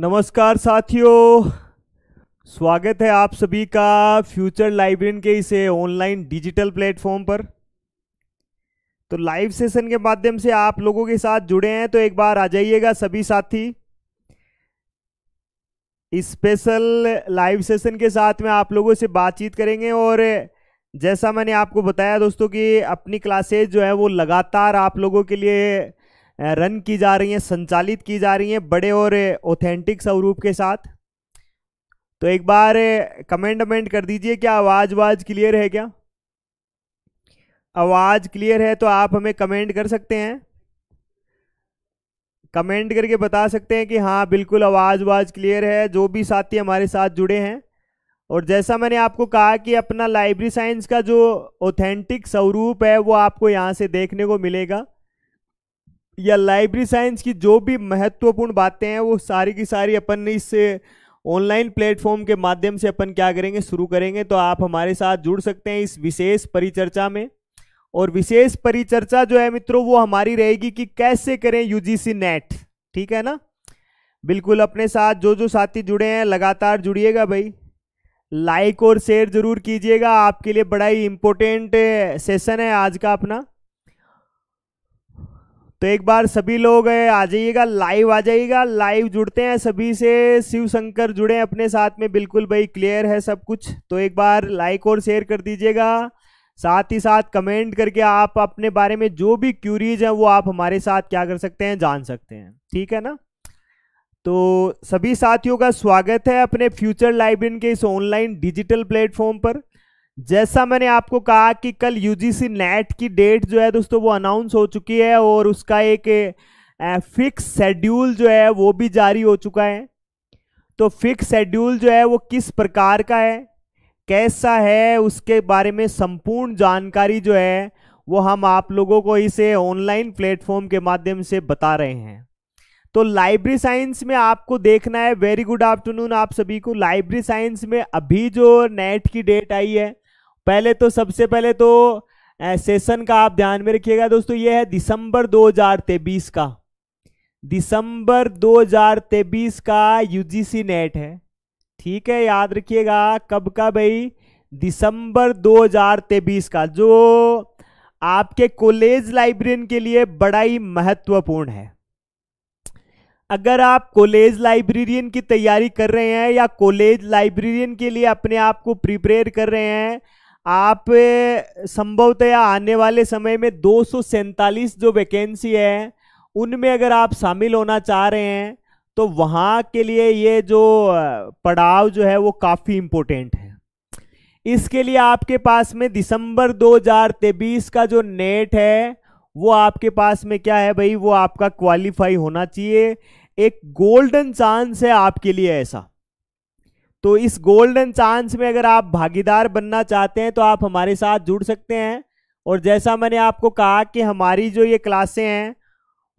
नमस्कार साथियों स्वागत है आप सभी का फ्यूचर लाइब्रेरी के इसे ऑनलाइन डिजिटल प्लेटफॉर्म पर तो लाइव सेशन के माध्यम से आप लोगों के साथ जुड़े हैं तो एक बार आ जाइएगा सभी साथी स्पेशल लाइव सेशन के साथ में आप लोगों से बातचीत करेंगे और जैसा मैंने आपको बताया दोस्तों कि अपनी क्लासेज जो है वो लगातार आप लोगों के लिए रन की जा रही हैं संचालित की जा रही हैं बड़े और ऑथेंटिक स्वरूप के साथ तो एक बार कमेंट अमेंट कर दीजिए क्या आवाज़ वाज क्लियर है क्या आवाज़ क्लियर है तो आप हमें कमेंट कर सकते हैं कमेंट करके बता सकते हैं कि हाँ बिल्कुल आवाज़ वाज क्लियर है जो भी साथी हमारे साथ जुड़े हैं और जैसा मैंने आपको कहा कि अपना लाइब्रेरी साइंस का जो ऑथेंटिक स्वरूप है वो आपको यहाँ से देखने को मिलेगा या लाइब्रेरी साइंस की जो भी महत्वपूर्ण बातें हैं वो सारी की सारी अपन इस ऑनलाइन प्लेटफॉर्म के माध्यम से अपन क्या करेंगे शुरू करेंगे तो आप हमारे साथ जुड़ सकते हैं इस विशेष परिचर्चा में और विशेष परिचर्चा जो है मित्रों वो हमारी रहेगी कि कैसे करें यूजीसी नेट ठीक है ना बिल्कुल अपने साथ जो जो साथी जुड़े हैं लगातार जुड़िएगा भाई लाइक और शेयर जरूर कीजिएगा आपके लिए बड़ा ही इम्पोर्टेंट सेशन है आज का अपना तो एक बार सभी लोग आ जाइएगा लाइव आ जाइएगा लाइव जुड़ते हैं सभी से शिव शंकर जुड़े अपने साथ में बिल्कुल भाई क्लियर है सब कुछ तो एक बार लाइक और शेयर कर दीजिएगा साथ ही साथ कमेंट करके आप अपने बारे में जो भी क्यूरीज हैं वो आप हमारे साथ क्या कर सकते हैं जान सकते हैं ठीक है ना तो सभी साथियों का स्वागत है अपने फ्यूचर लाइब्रेन के इस ऑनलाइन डिजिटल प्लेटफॉर्म पर जैसा मैंने आपको कहा कि कल यूजीसी नेट की डेट जो है दोस्तों वो अनाउंस हो चुकी है और उसका एक फिक्स शेड्यूल जो है वो भी जारी हो चुका है तो फिक्स शेड्यूल जो है वो किस प्रकार का है कैसा है उसके बारे में संपूर्ण जानकारी जो है वो हम आप लोगों को इसे ऑनलाइन प्लेटफॉर्म के माध्यम से बता रहे हैं तो लाइब्रेरी साइंस में आपको देखना है वेरी गुड आफ्टरनून आप सभी को लाइब्रेरी साइंस में अभी जो नेट की डेट आई है पहले तो सबसे पहले तो सेशन का आप ध्यान में रखिएगा दोस्तों ये है दिसंबर 2023 का दिसंबर 2023 का यूजीसी नेट है ठीक है याद रखिएगा कब का भाई दिसंबर 2023 का जो आपके कॉलेज लाइब्रेरियन के लिए बड़ा ही महत्वपूर्ण है अगर आप कॉलेज लाइब्रेरियन की तैयारी कर रहे हैं या कॉलेज लाइब्रेरियन के लिए अपने आप को प्रिपेयर कर रहे हैं आप संभवतया आने वाले समय में दो जो वैकेंसी है उनमें अगर आप शामिल होना चाह रहे हैं तो वहाँ के लिए ये जो पड़ाव जो है वो काफ़ी इम्पोर्टेंट है इसके लिए आपके पास में दिसंबर 2023 का जो नेट है वो आपके पास में क्या है भाई वो आपका क्वालिफाई होना चाहिए एक गोल्डन चांस है आपके लिए ऐसा तो इस गोल्डन चांस में अगर आप भागीदार बनना चाहते हैं तो आप हमारे साथ जुड़ सकते हैं और जैसा मैंने आपको कहा कि हमारी जो ये क्लासें हैं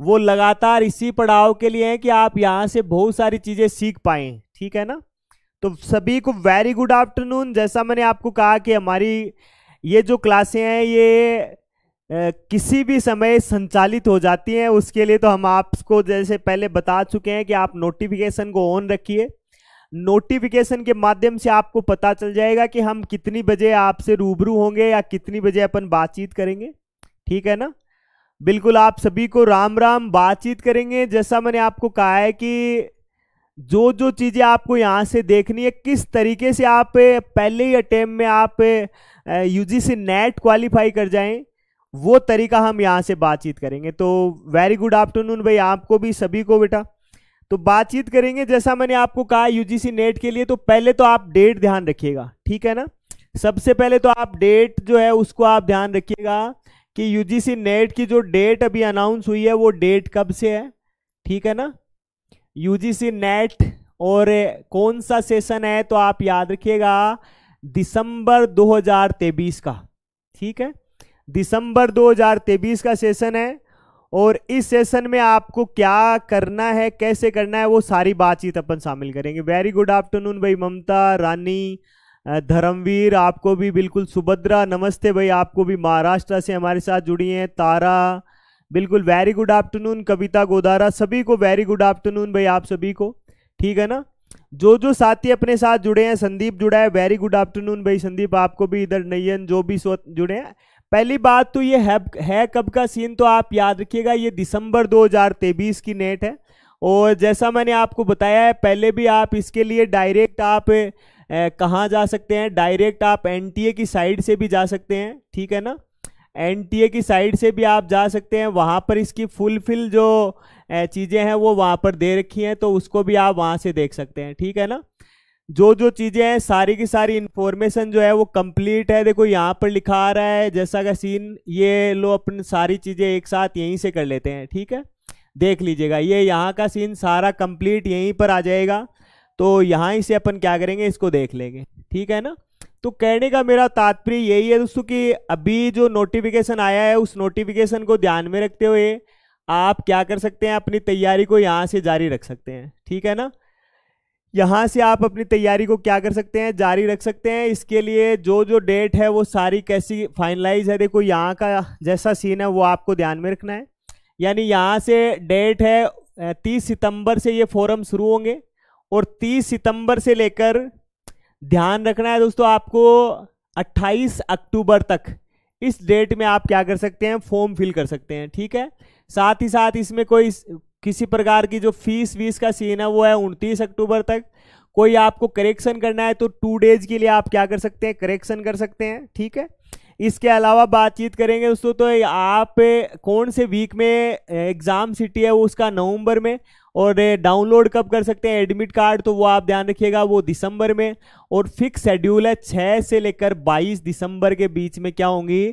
वो लगातार इसी पड़ाव के लिए हैं कि आप यहाँ से बहुत सारी चीज़ें सीख पाएँ ठीक है ना तो सभी को वेरी गुड आफ्टरनून जैसा मैंने आपको कहा कि हमारी ये जो क्लासें हैं ये किसी भी समय संचालित हो जाती हैं उसके लिए तो हम आपको जैसे पहले बता चुके हैं कि आप नोटिफिकेशन को ऑन रखिए नोटिफिकेशन के माध्यम से आपको पता चल जाएगा कि हम कितनी बजे आपसे रूबरू होंगे या कितनी बजे अपन बातचीत करेंगे ठीक है ना बिल्कुल आप सभी को राम राम बातचीत करेंगे जैसा मैंने आपको कहा है कि जो जो चीज़ें आपको यहाँ से देखनी है किस तरीके से आप पहले ही अटैम्प में आप यूजीसी नेट क्वालिफाई कर जाएं वो तरीका हम यहाँ से बातचीत करेंगे तो वेरी गुड आफ्टरनून भाई आपको भी सभी को बेटा तो बातचीत करेंगे जैसा मैंने आपको कहा यूजीसी नेट के लिए तो पहले तो आप डेट ध्यान रखिएगा ठीक है ना सबसे पहले तो आप डेट जो है उसको आप ध्यान रखिएगा कि यूजीसी नेट की जो डेट अभी अनाउंस हुई है वो डेट कब से है ठीक है ना यूजीसी नेट और कौन सा सेशन है तो आप याद रखिएगा दिसंबर 2023 का ठीक है दिसंबर 2023 का सेशन है और इस सेशन में आपको क्या करना है कैसे करना है वो सारी बातचीत अपन शामिल करेंगे वेरी गुड आफ्टरनून भाई ममता रानी धर्मवीर आपको भी बिल्कुल सुभद्रा नमस्ते भाई आपको भी महाराष्ट्र से हमारे साथ जुड़ी हैं तारा बिल्कुल very good afternoon Kavita Godara सभी को वेरी गुड आफ्टरनून भाई आप सभी को ठीक है ना जो जो साथी अपने साथ जुड़े हैं संदीप जुड़ा है वेरी गुड आफ्टरनून भाई संदीप आपको भी इधर नयन जो भी जुड़े हैं पहली बात तो ये है, है कब का सीन तो आप याद रखिएगा ये दिसंबर 2023 की नेट है और जैसा मैंने आपको बताया है पहले भी आप इसके लिए डायरेक्ट आप कहाँ जा सकते हैं डायरेक्ट आप एन की साइड से भी जा सकते हैं ठीक है ना एन की साइड से भी आप जा सकते हैं वहाँ पर इसकी फुलफिल जो चीज़ें हैं वो वहाँ पर दे रखी हैं तो उसको भी आप वहाँ से देख सकते हैं ठीक है ना जो जो चीज़ें हैं सारी की सारी इंफॉर्मेशन जो है वो कंप्लीट है देखो यहाँ पर लिखा आ रहा है जैसा का सीन ये लो अपन सारी चीज़ें एक साथ यहीं से कर लेते हैं ठीक है देख लीजिएगा ये यहाँ का सीन सारा कंप्लीट यहीं पर आ जाएगा तो यहाँ ही से अपन क्या करेंगे इसको देख लेंगे ठीक है ना तो कहने का मेरा तात्पर्य यही है दोस्तों कि अभी जो नोटिफिकेशन आया है उस नोटिफिकेशन को ध्यान में रखते हुए आप क्या कर सकते हैं अपनी तैयारी को यहाँ से जारी रख सकते हैं ठीक है ना यहाँ से आप अपनी तैयारी को क्या कर सकते हैं जारी रख सकते हैं इसके लिए जो जो डेट है वो सारी कैसी फाइनलाइज है देखो यहाँ का जैसा सीन है वो आपको ध्यान में रखना है यानी यहाँ से डेट है तीस सितंबर से ये फोरम शुरू होंगे और तीस सितंबर से लेकर ध्यान रखना है दोस्तों आपको अट्ठाईस अक्टूबर तक इस डेट में आप क्या कर सकते हैं फॉर्म फिल कर सकते हैं ठीक है साथ ही साथ इसमें कोई किसी प्रकार की जो फीस वीस का सीन है वो है उनतीस अक्टूबर तक कोई आपको करेक्शन करना है तो टू डेज के लिए आप क्या कर सकते हैं करेक्शन कर सकते हैं ठीक है इसके अलावा बातचीत करेंगे दोस्तों तो आप कौन से वीक में एग्ज़ाम सिटी है वो उसका नवंबर में और डाउनलोड कब कर सकते हैं एडमिट कार्ड तो वो आप ध्यान रखिएगा वो दिसंबर में और फिक्स शेड्यूल है छः से लेकर बाईस दिसंबर के बीच में क्या होंगी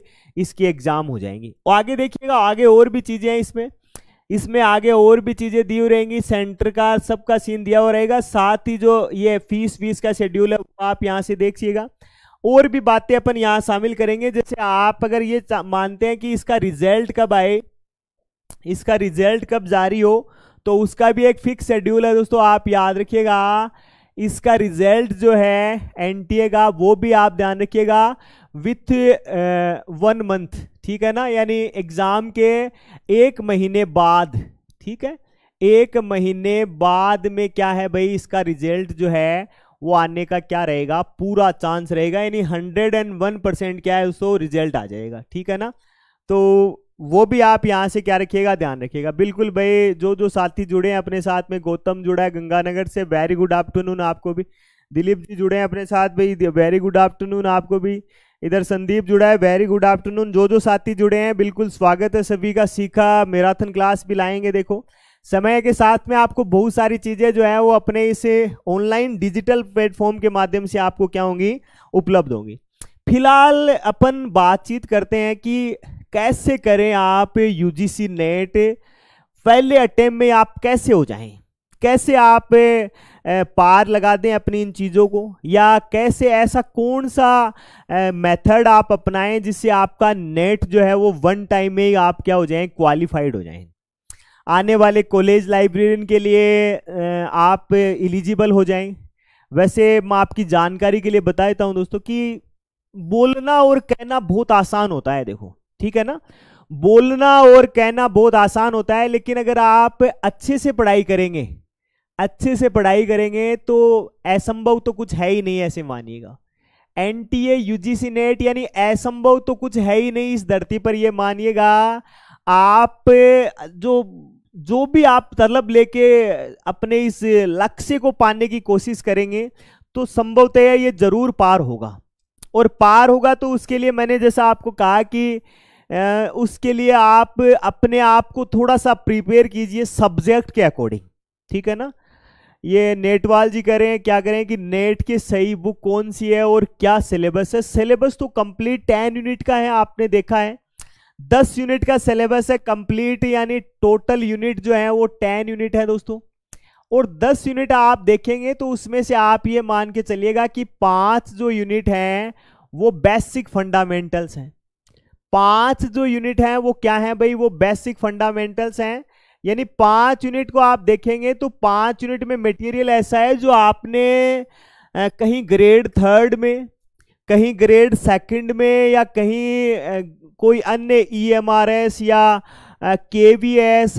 इसकी एग्ज़ाम हो जाएंगी और आगे देखिएगा आगे और भी चीज़ें हैं इसमें इसमें आगे और भी चीज़ें दी हुई रहेंगी सेंटर का सबका सीन दिया हुआ रहेगा साथ ही जो ये फीस वीस का शेड्यूल है वो आप यहाँ से देखिएगा और भी बातें अपन यहाँ शामिल करेंगे जैसे आप अगर ये मानते हैं कि इसका रिजल्ट कब आए इसका रिजल्ट कब जारी हो तो उसका भी एक फिक्स शेड्यूल है दोस्तों आप याद रखिएगा इसका रिजल्ट जो है एनटीए का वो भी आप ध्यान रखिएगा विथ वन मंथ ठीक है ना यानी एग्ज़ाम के एक महीने बाद ठीक है एक महीने बाद में क्या है भाई इसका रिजल्ट जो है वो आने का क्या रहेगा पूरा चांस रहेगा यानी हंड्रेड एंड वन परसेंट क्या है उसको रिजल्ट आ जाएगा ठीक है ना तो वो भी आप यहाँ से क्या रखिएगा ध्यान रखिएगा बिल्कुल भाई जो जो साथी जुड़े हैं अपने साथ में गौतम जुड़ा है गंगानगर से वेरी गुड आफ्टरनून आपको भी दिलीप जी जुड़े हैं अपने साथ भाई वेरी गुड आफ्टरनून आपको भी इधर संदीप जुड़ा है वेरी गुड आफ्टरनून जो जो साथी जुड़े हैं बिल्कुल स्वागत है सभी का सीखा मैराथन क्लास भी लाएंगे देखो समय के साथ में आपको बहुत सारी चीज़ें जो है वो अपने इस ऑनलाइन डिजिटल प्लेटफॉर्म के माध्यम से आपको क्या होंगी उपलब्ध होंगी फिलहाल अपन बातचीत करते हैं कि कैसे करें आप यूजीसी नेट पहले अटेम्प में आप कैसे हो जाएं कैसे आप पार लगा दें अपनी इन चीज़ों को या कैसे ऐसा कौन सा मेथड आप अपनाएं जिससे आपका नेट जो है वो वन टाइम में आप क्या हो जाएं क्वालिफाइड हो जाएं आने वाले कॉलेज लाइब्रेरियन के लिए आप एलिजिबल हो जाएं वैसे मैं आपकी जानकारी के लिए बता देता हूँ दोस्तों कि बोलना और कहना बहुत आसान होता है देखो ठीक है ना बोलना और कहना बहुत आसान होता है लेकिन अगर आप अच्छे से पढ़ाई करेंगे अच्छे से पढ़ाई करेंगे तो असंभव तो कुछ है ही नहीं ऐसे मानिएगा N T A U G C NET यानी असंभव तो कुछ है ही नहीं इस धरती पर ये मानिएगा आप जो जो भी आप तलब लेके अपने इस लक्ष्य को पाने की कोशिश करेंगे तो संभवतः ये जरूर पार होगा और पार होगा तो उसके लिए मैंने जैसा आपको कहा कि उसके लिए आप अपने आप को थोड़ा सा प्रिपेयर कीजिए सब्जेक्ट के अकॉर्डिंग ठीक है ना ये जी कह जी करें क्या करें कि नेट की सही बुक कौन सी है और क्या सिलेबस है सिलेबस तो कंप्लीट टेन यूनिट का है आपने देखा है दस यूनिट का सिलेबस है कंप्लीट यानी टोटल यूनिट जो है वो टेन यूनिट है दोस्तों और दस यूनिट आप देखेंगे तो उसमें से आप ये मान के चलिएगा कि पांच जो यूनिट हैं वो बेसिक फंडामेंटल्स हैं पांच जो यूनिट हैं वो क्या है भाई वो बेसिक फंडामेंटल्स हैं यानी पांच यूनिट को आप देखेंगे तो पांच यूनिट में मटेरियल ऐसा है जो आपने कहीं ग्रेड थर्ड में कहीं ग्रेड सेकंड में या कहीं कोई अन्य ईएमआरएस e या K V S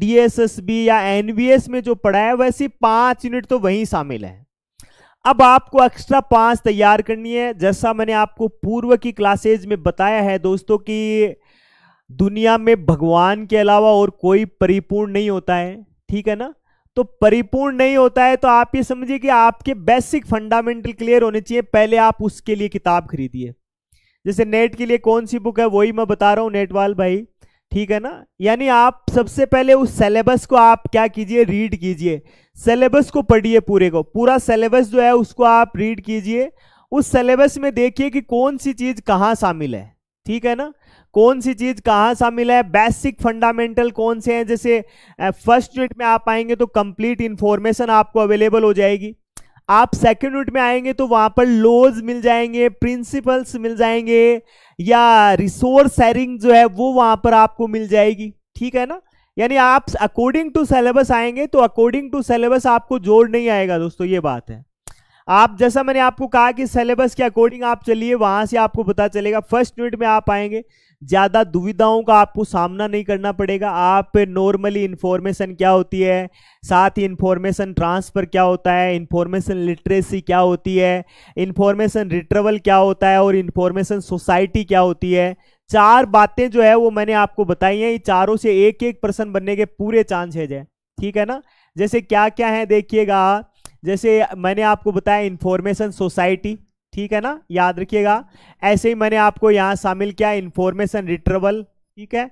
D S S S B N V S में जो पढ़ा है वैसी पांच यूनिट तो वहीं शामिल है अब आपको एक्स्ट्रा पांच तैयार करनी है जैसा मैंने आपको पूर्व की क्लासेज में बताया है दोस्तों की दुनिया में भगवान के अलावा और कोई परिपूर्ण नहीं होता है ठीक है ना तो परिपूर्ण नहीं होता है तो आप ये समझिए कि आपके बेसिक फंडामेंटल क्लियर होने चाहिए पहले आप उसके लिए किताब खरीदिए जैसे नेट के लिए कौन सी बुक है वही मैं बता रहा हूँ नेटवाल भाई ठीक है ना यानी आप सबसे पहले उस सेलेबस को आप क्या कीजिए रीड कीजिए सिलेबस को पढ़िए पूरे को पूरा सिलेबस जो है उसको आप रीड कीजिए उस सेलेबस में देखिए कि कौन सी चीज कहाँ शामिल है ठीक है ना कौन सी चीज़ कहाँ शामिल है बेसिक फंडामेंटल कौन से हैं जैसे फर्स्ट यूनिट में आप आएंगे तो कंप्लीट इंफॉर्मेशन आपको अवेलेबल हो जाएगी आप सेकेंड यूनिट में आएंगे तो वहाँ पर लोज मिल जाएंगे प्रिंसिपल्स मिल जाएंगे या रिसोर्स शेयरिंग जो है वो वहाँ पर आपको मिल जाएगी ठीक है ना यानी आप अकॉर्डिंग टू सिलेबस आएंगे तो अकॉर्डिंग टू सिलेबस आपको जोड़ नहीं आएगा दोस्तों ये बात है आप जैसा मैंने आपको कहा कि सिलेबस के अकॉर्डिंग आप चलिए वहां से आपको पता चलेगा फर्स्ट यूनिट में आप आएंगे ज़्यादा दुविधाओं का आपको सामना नहीं करना पड़ेगा आप नॉर्मली इन्फॉर्मेशन क्या होती है साथ ही इन्फॉर्मेशन ट्रांसफ़र क्या होता है इन्फॉर्मेशन लिटरेसी क्या होती है इन्फॉर्मेशन रिट्रवल क्या होता है और इन्फॉर्मेशन सोसाइटी क्या होती है चार बातें जो है वो मैंने आपको बताई हैं ये चारों से एक एक पर्सन बनने के पूरे चांस है जय ठीक है ना जैसे क्या क्या है देखिएगा जैसे मैंने आपको बताया इन्फॉर्मेशन सोसाइटी ठीक है ना याद रखिएगा ऐसे ही मैंने आपको यहाँ शामिल किया इन्फॉर्मेशन रिट्रवल ठीक है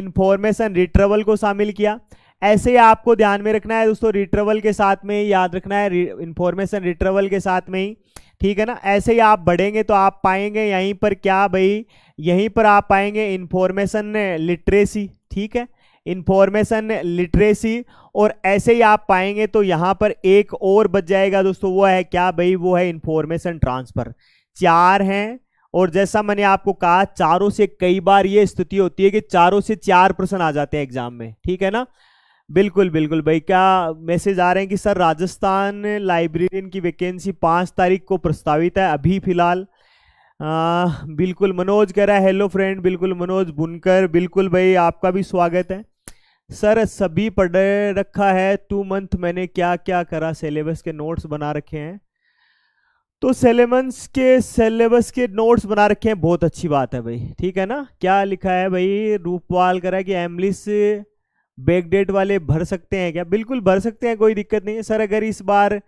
इन्फॉर्मेशन रिट्रवल को शामिल किया ऐसे ही आपको ध्यान में रखना है दोस्तों रिट्रवल के साथ में ही याद रखना है इन्फॉर्मेशन रिट्रवल के साथ में ही ठीक है ना ऐसे ही आप बढ़ेंगे तो आप पाएंगे यहीं पर क्या भाई यहीं पर आप पाएंगे इन्फॉर्मेशन लिटरेसी ठीक है इंफॉर्मेशन लिटरेसी और ऐसे ही आप पाएंगे तो यहाँ पर एक और बच जाएगा दोस्तों वो है क्या भाई वो है इंफॉर्मेशन ट्रांसफर चार हैं और जैसा मैंने आपको कहा चारों से कई बार ये स्थिति होती है कि चारों से चार प्रश्न आ जाते हैं एग्जाम में ठीक है ना बिल्कुल बिल्कुल भाई क्या मैसेज आ रहे हैं कि सर राजस्थान लाइब्रेरियन की वैकेंसी पाँच तारीख को प्रस्तावित है अभी फिलहाल बिल्कुल मनोज कह रहा है हेलो फ्रेंड बिल्कुल मनोज बुनकर बिल्कुल भाई आपका भी स्वागत है सर सभी पढ़ रखा है टू मंथ मैंने क्या क्या करा सिलेबस के नोट्स बना रखे हैं तो सेलेबस के सिलेबस के नोट्स बना रखे हैं बहुत अच्छी बात है भाई ठीक है ना क्या लिखा है भाई रूपवाल करा कि एमलिस बैकडेट वाले भर सकते हैं क्या बिल्कुल भर सकते हैं कोई दिक्कत नहीं है सर अगर इस बार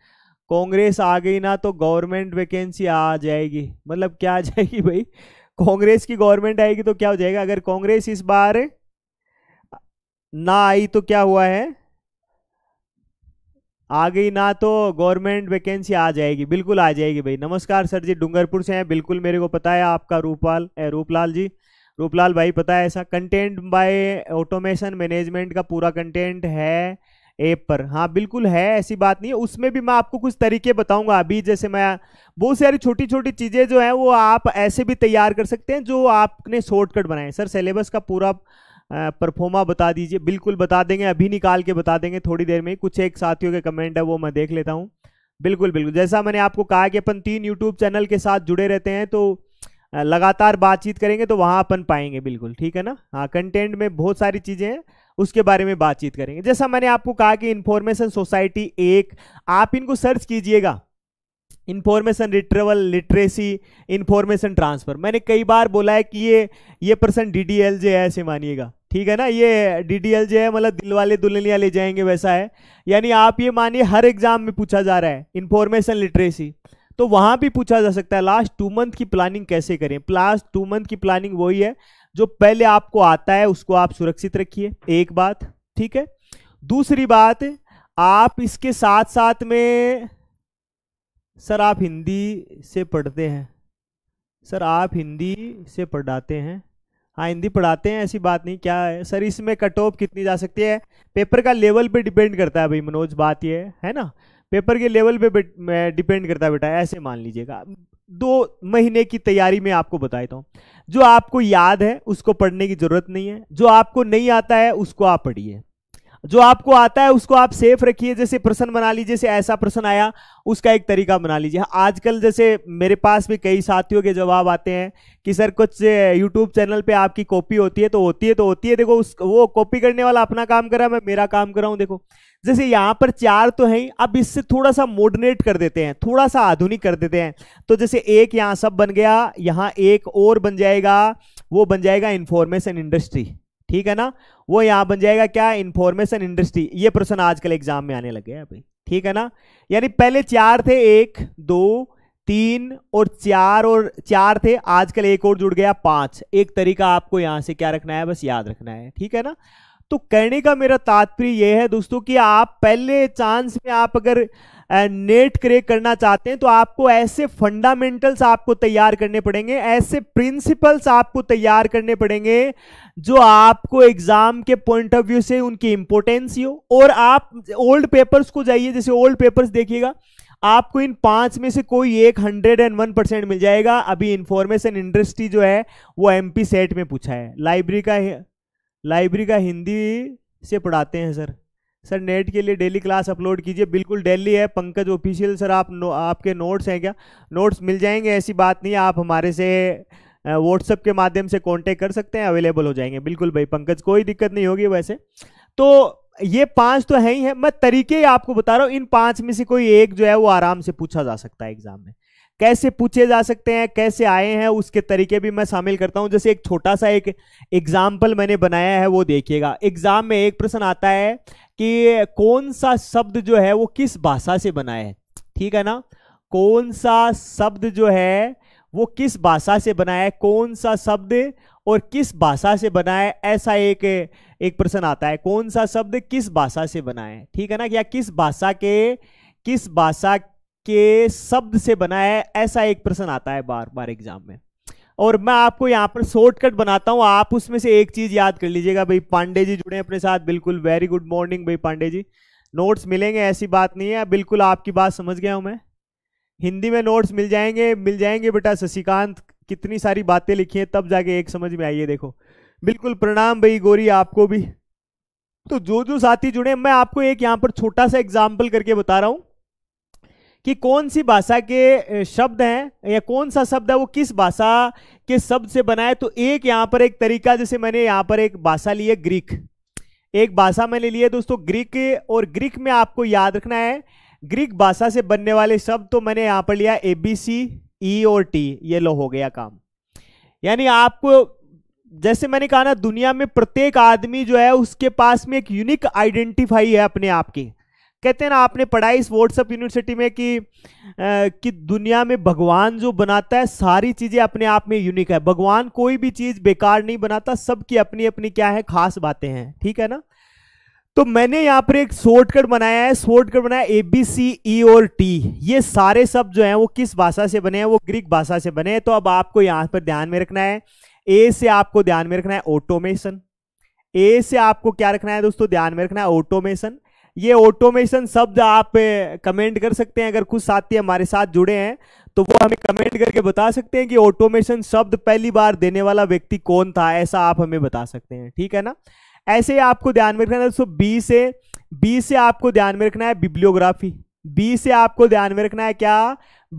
कांग्रेस आ गई ना तो गवर्नमेंट वैकेंसी आ जाएगी मतलब क्या आ जाएगी भाई कांग्रेस की गवर्नमेंट आएगी तो क्या हो जाएगा अगर कांग्रेस इस बार ना आई तो क्या हुआ है आ गई ना तो गवर्नमेंट वैकेंसी आ जाएगी बिल्कुल आ जाएगी भाई नमस्कार सर जी डूंगरपुर से हैं बिल्कुल मेरे को पता है आपका रूपाल रूपलाल जी रूपलाल भाई पता है ऐसा कंटेंट बाय ऑटोमेशन मैनेजमेंट का पूरा कंटेंट है ऐप पर हाँ बिल्कुल है ऐसी बात नहीं है उसमें भी मैं आपको कुछ तरीके बताऊंगा अभी जैसे मैं बहुत सारी छोटी छोटी चीज़ें जो हैं वो आप ऐसे भी तैयार कर सकते हैं जो आपने शॉर्टकट बनाए सर सिलेबस का पूरा परफॉर्मा बता दीजिए बिल्कुल बता देंगे अभी निकाल के बता देंगे थोड़ी देर में कुछ एक साथियों के कमेंट है वो मैं देख लेता हूँ बिल्कुल बिल्कुल जैसा मैंने आपको कहा कि अपन तीन यूट्यूब चैनल के साथ जुड़े रहते हैं तो लगातार बातचीत करेंगे तो वहाँ अपन पाएंगे बिल्कुल ठीक है ना हाँ कंटेंट में बहुत सारी चीज़ें हैं उसके बारे में बातचीत करेंगे जैसा मैंने आपको कहा कि इन्फॉर्मेशन सोसाइटी एक आप इनको सर्च कीजिएगा information retrieval literacy information transfer मैंने कई बार बोला है कि ये ये person D D L J ऐसे मानिएगा ठीक है ना ये डी डी एल जो है मतलब दिल वाले दुल्हनिया ले जाएंगे वैसा है यानी आप ये मानिए हर एग्जाम में पूछा जा रहा है इंफॉर्मेशन लिटरेसी तो वहां भी पूछा जा सकता है लास्ट टू मंथ की प्लानिंग कैसे करें लास्ट टू मंथ की प्लानिंग वही है जो पहले आपको आता है उसको आप सुरक्षित रखिए एक बात ठीक है दूसरी बात आप इसके साथ साथ में सर आप हिंदी से पढ़ते हैं सर आप हिंदी से पढ़ाते हैं हाँ हिंदी पढ़ाते हैं ऐसी बात नहीं क्या है सर इसमें कट ऑफ कितनी जा सकती है पेपर का लेवल पे डिपेंड करता है भाई मनोज बात ये है ना पेपर के लेवल पे डिपेंड करता है बेटा ऐसे मान लीजिएगा दो महीने की तैयारी में आपको बता देता हूँ जो आपको याद है उसको पढ़ने की ज़रूरत नहीं है जो आपको नहीं आता है उसको आप पढ़िए जो आपको आता है उसको आप सेफ रखिए जैसे प्रश्न बना लीजिए जैसे ऐसा प्रश्न आया उसका एक तरीका बना लीजिए हाँ, आजकल जैसे मेरे पास भी कई साथियों के जवाब आते हैं कि सर कुछ यूट्यूब चैनल पे आपकी कॉपी होती है तो होती है तो होती है देखो उस वो कॉपी करने वाला अपना काम कर रहा है मैं मेरा काम कर रहा हूँ देखो जैसे यहाँ पर चार तो हैं अब इससे थोड़ा सा मॉडर्नेट कर देते हैं थोड़ा सा आधुनिक कर देते हैं तो जैसे एक यहाँ सब बन गया यहाँ एक और बन जाएगा वो बन जाएगा इंफॉर्मेशन इंडस्ट्री ठीक है ना वो यहां बन जाएगा क्या इंफॉर्मेशन इंडस्ट्री ये प्रश्न आजकल एग्जाम में आने लगे हैं अभी ठीक है ना यानी पहले चार थे एक दो तीन और चार और चार थे आजकल एक और जुड़ गया पांच एक तरीका आपको यहां से क्या रखना है बस याद रखना है ठीक है ना तो कहने का मेरा तात्पर्य यह है दोस्तों कि आप पहले चांस में आप अगर नेट क्रिएट करना चाहते हैं तो आपको ऐसे फंडामेंटल्स आपको तैयार करने पड़ेंगे ऐसे प्रिंसिपल्स आपको तैयार करने पड़ेंगे जो आपको एग्जाम के पॉइंट ऑफ व्यू से उनकी इंपोर्टेंस हो और आप ओल्ड पेपर्स को जाइए जैसे ओल्ड पेपर्स देखिएगा आपको इन पांच में से कोई एक हंड्रेड एंड वन परसेंट मिल जाएगा अभी इंफॉर्मेशन इंडस्ट्री जो है वो एमपी सेट में पूछा है लाइब्रेरी का लाइब्रेरी का हिंदी से पढ़ाते हैं सर सर नेट के लिए डेली क्लास अपलोड कीजिए बिल्कुल डेली है पंकज ऑफिशियल सर आप नो, आपके नोट्स हैं क्या नोट्स मिल जाएंगे ऐसी बात नहीं आप हमारे से व्हाट्सअप के माध्यम से कांटेक्ट कर सकते हैं अवेलेबल हो जाएंगे बिल्कुल भाई पंकज कोई दिक्कत नहीं होगी वैसे तो ये पांच तो है ही है मैं तरीके ही आपको बता रहा हूँ इन पांच में से कोई एक जो है वो आराम से पूछा जा सकता है एग्जाम में कैसे पूछे जा सकते हैं कैसे आए हैं उसके तरीके भी मैं शामिल करता हूं जैसे एक छोटा सा एक एग्जाम्पल मैंने बनाया है वो देखिएगा एग्जाम में एक प्रश्न आता है कि कौन सा शब्द जो है वो किस भाषा से बना है ठीक है ना कौन सा शब्द जो है वो किस भाषा से बना है कौन सा शब्द और किस भाषा से बना है ऐसा एक एक प्रश्न आता है कौन सा शब्द किस भाषा से बना है ठीक है ना क्या किस भाषा के किस भाषा के शब्द से बना है ऐसा एक प्रश्न आता है बार बार एग्जाम में और मैं आपको यहाँ पर शॉर्टकट बनाता हूँ आप उसमें से एक चीज़ याद कर लीजिएगा भाई पांडे जी जुड़े अपने साथ बिल्कुल वेरी गुड मॉर्निंग भाई पांडे जी नोट्स मिलेंगे ऐसी बात नहीं है बिल्कुल आपकी बात समझ गया हूँ मैं हिंदी में नोट्स मिल जाएंगे मिल जाएंगे बेटा शशिकांत कितनी सारी बातें लिखी हैं तब जाके एक समझ में आइए देखो बिल्कुल प्रणाम भाई गोरी आपको भी तो जो जो साथी जुड़े मैं आपको एक यहाँ पर छोटा सा एग्जाम्पल करके बता रहा हूँ कि कौन सी भाषा के शब्द हैं या कौन सा शब्द है वो किस भाषा के शब्द से बना है तो एक यहां पर एक तरीका जैसे मैंने यहां पर एक भाषा ली है ग्रीक एक भाषा मैंने ली है दोस्तों ग्रीक और ग्रीक में आपको याद रखना है ग्रीक भाषा से बनने वाले शब्द तो मैंने यहां पर लिया ए बी सी ई और टी ये लो हो गया काम यानी आपको जैसे मैंने कहा ना दुनिया में प्रत्येक आदमी जो है उसके पास में एक यूनिक आइडेंटिफाई है अपने आप की कहते हैं ना आपने पढ़ाई इस व्हाट्सअप यूनिवर्सिटी में कि आ, कि दुनिया में भगवान जो बनाता है सारी चीज़ें अपने आप में यूनिक है भगवान कोई भी चीज़ बेकार नहीं बनाता सबकी अपनी अपनी क्या है खास बातें हैं ठीक है ना तो मैंने यहाँ पर एक शॉर्टकट बनाया है शॉर्टकट बनाया ए बी सी ई और टी ये सारे शब्द जो हैं वो किस भाषा से बने हैं वो ग्रीक भाषा से बने हैं तो अब आपको यहाँ पर ध्यान में रखना है ए से आपको ध्यान में रखना है ऑटोमेशन ए से आपको क्या रखना है दोस्तों ध्यान में रखना है ऑटोमेशन ये ऑटोमेशन शब्द आप कमेंट कर सकते हैं अगर कुछ साथी हमारे साथ जुड़े हैं तो वो हमें कमेंट करके बता सकते हैं कि ऑटोमेशन शब्द पहली बार देने वाला व्यक्ति कौन था ऐसा आप हमें बता सकते हैं ठीक है ना ऐसे ही आपको ध्यान में रखना है दोस्तों बी से बी से आपको ध्यान में रखना है बिब्लियोग्राफी बी से आपको ध्यान में रखना है क्या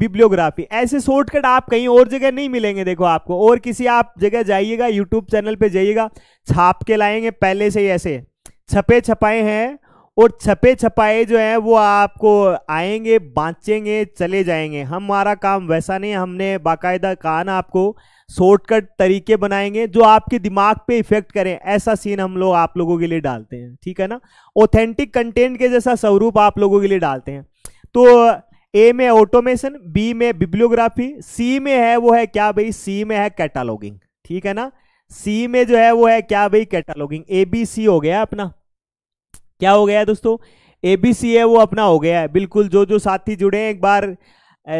बिब्लियोग्राफी ऐसे शॉर्टकट आप कहीं और जगह नहीं मिलेंगे देखो आपको और किसी आप जगह जाइएगा यूट्यूब चैनल पे जाइएगा छाप के लाएंगे पहले से ही ऐसे छपे छपाए हैं और छपे छपाए जो हैं वो आपको आएंगे बाँचेंगे चले जाएंगे हमारा काम वैसा नहीं हमने बाकायदा कहा ना आपको शॉर्टकट तरीके बनाएंगे जो आपके दिमाग पे इफेक्ट करें ऐसा सीन हम लोग आप लोगों के लिए डालते हैं ठीक है ना ऑथेंटिक कंटेंट के जैसा स्वरूप आप लोगों के लिए डालते हैं तो ए में ऑटोमेशन बी में बिब्लियोग्राफी सी में है वो है क्या भाई सी में है कैटालॉगिंग ठीक है ना सी में जो है वो है क्या भाई कैटालॉगिंग ए बी सी हो गया अपना क्या हो गया दोस्तों ए बी सी है वो अपना हो गया है बिल्कुल जो जो साथी जुड़े हैं एक बार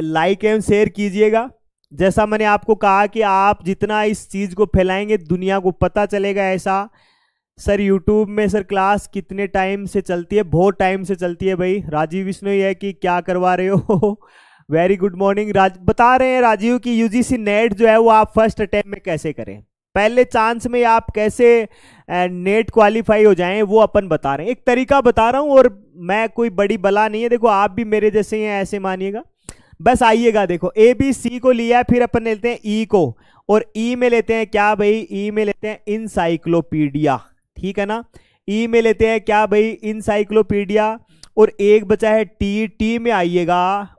लाइक एवं शेयर कीजिएगा जैसा मैंने आपको कहा कि आप जितना इस चीज़ को फैलाएंगे दुनिया को पता चलेगा ऐसा सर यूट्यूब में सर क्लास कितने टाइम से चलती है बहुत टाइम से चलती है भाई राजीव विष्णु है कि क्या करवा रहे हो वेरी गुड मॉर्निंग राज बता रहे हैं राजीव कि यूजीसी नेट जो है वो आप फर्स्ट अटैम्प्ट में कैसे करें पहले चांस में आप कैसे नेट क्वालिफाई हो जाएं वो अपन बता रहे हैं एक तरीका बता रहा हूं और मैं कोई बड़ी बला नहीं है देखो आप भी मेरे जैसे ही हैं ऐसे मानिएगा बस आइएगा देखो ए बी सी को लिया फिर अपन लेते हैं ई e को और ई e में लेते हैं क्या भाई ई e में लेते हैं इनसाइक्लोपीडिया ठीक है ना ई e में लेते हैं क्या भाई इनसाइक्लोपीडिया और एक बचा है टी टी में आइएगा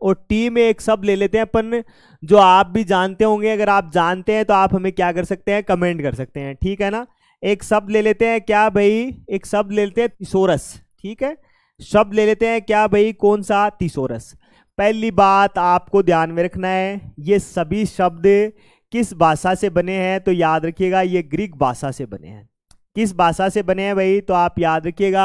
और टी में एक सब ले लेते हैं अपन जो आप भी जानते होंगे अगर आप जानते हैं तो आप हमें क्या कर सकते हैं कमेंट कर सकते हैं ठीक है ना एक शब्द ले लेते हैं क्या भाई एक शब्द ले लेते हैं तिसोरस ठीक है शब्द ले लेते हैं क्या भाई कौन सा तिसोरस पहली बात आपको ध्यान में रखना है ये सभी शब्द किस भाषा से बने हैं तो याद रखिएगा ये ग्रीक भाषा से बने हैं किस भाषा से बने हैं भाई तो आप याद रखिएगा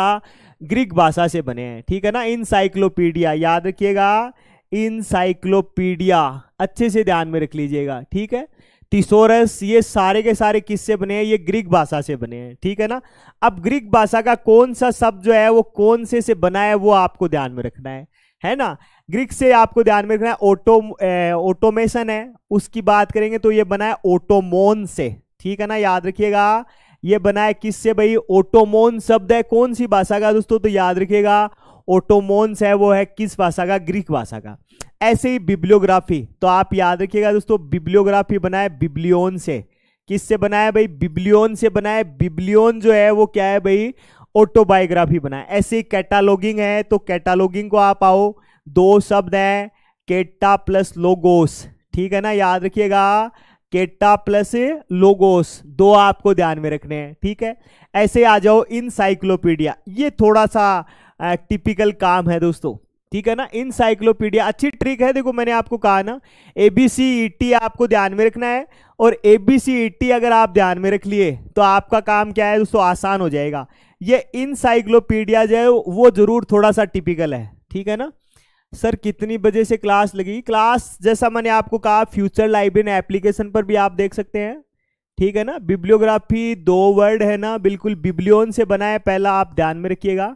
ग्रीक भाषा से बने हैं ठीक है ना इनसाइक्लोपीडिया याद रखिएगा इनसाइक्लोपीडिया अच्छे से ध्यान में रख लीजिएगा ठीक है तिसोरस ये सारे के सारे किससे बने हैं ये ग्रीक भाषा से बने हैं ठीक है ना अब ग्रीक भाषा का कौन सा शब्द जो है वो कौन से से बना है वो आपको ध्यान में रखना है है ना ग्रीक से आपको ध्यान में रखना है ऑटो ऑटोमेशन है उसकी बात करेंगे तो ये बना है ऑटोमोन से ठीक है ना याद रखिएगा ये बना है किससे भाई ओटोमोन शब्द है कौन सी भाषा का दोस्तों तो याद रखिएगा ओटोमोन्स है वो है किस भाषा का ग्रीक भाषा का ऐसे ही बिब्लियोग्राफी तो आप याद रखिएगा दोस्तों बिब्लियोग्राफी बनाए बिब्लियोन से किससे बनाया भाई बिब्लियोन से बनाए बिब्लियोन जो है वो क्या है भाई ऑटोबायोग्राफी बना ऐसे ही कैटालॉगिंग है तो कैटालॉगिंग को आप आओ दो शब्द हैं केटा प्लस लोगोस ठीक है ना याद रखिएगा केटा प्लस लोगोस दो आपको ध्यान में रखने हैं ठीक है ऐसे आ जाओ इनसाइक्लोपीडिया ये थोड़ा सा टिपिकल काम है दोस्तों ठीक है ना इनसाइक्लोपीडिया अच्छी ट्रिक है देखो मैंने आपको कहा ना A B C E T आपको ध्यान में रखना है और ए बी सी ई टी अगर आप ध्यान में रख लिए तो आपका काम क्या है दोस्तों आसान हो जाएगा ये इनसाइक्लोपीडिया जो है वो जरूर थोड़ा सा टिपिकल है ठीक है ना सर कितनी बजे से क्लास लगी क्लास जैसा मैंने आपको कहा फ्यूचर लाइब्रेन एप्लीकेशन पर भी आप देख सकते हैं ठीक है ना बिब्लियोग्राफी दो वर्ड है ना बिल्कुल बिब्लियोन से बना है पहला आप ध्यान में रखिएगा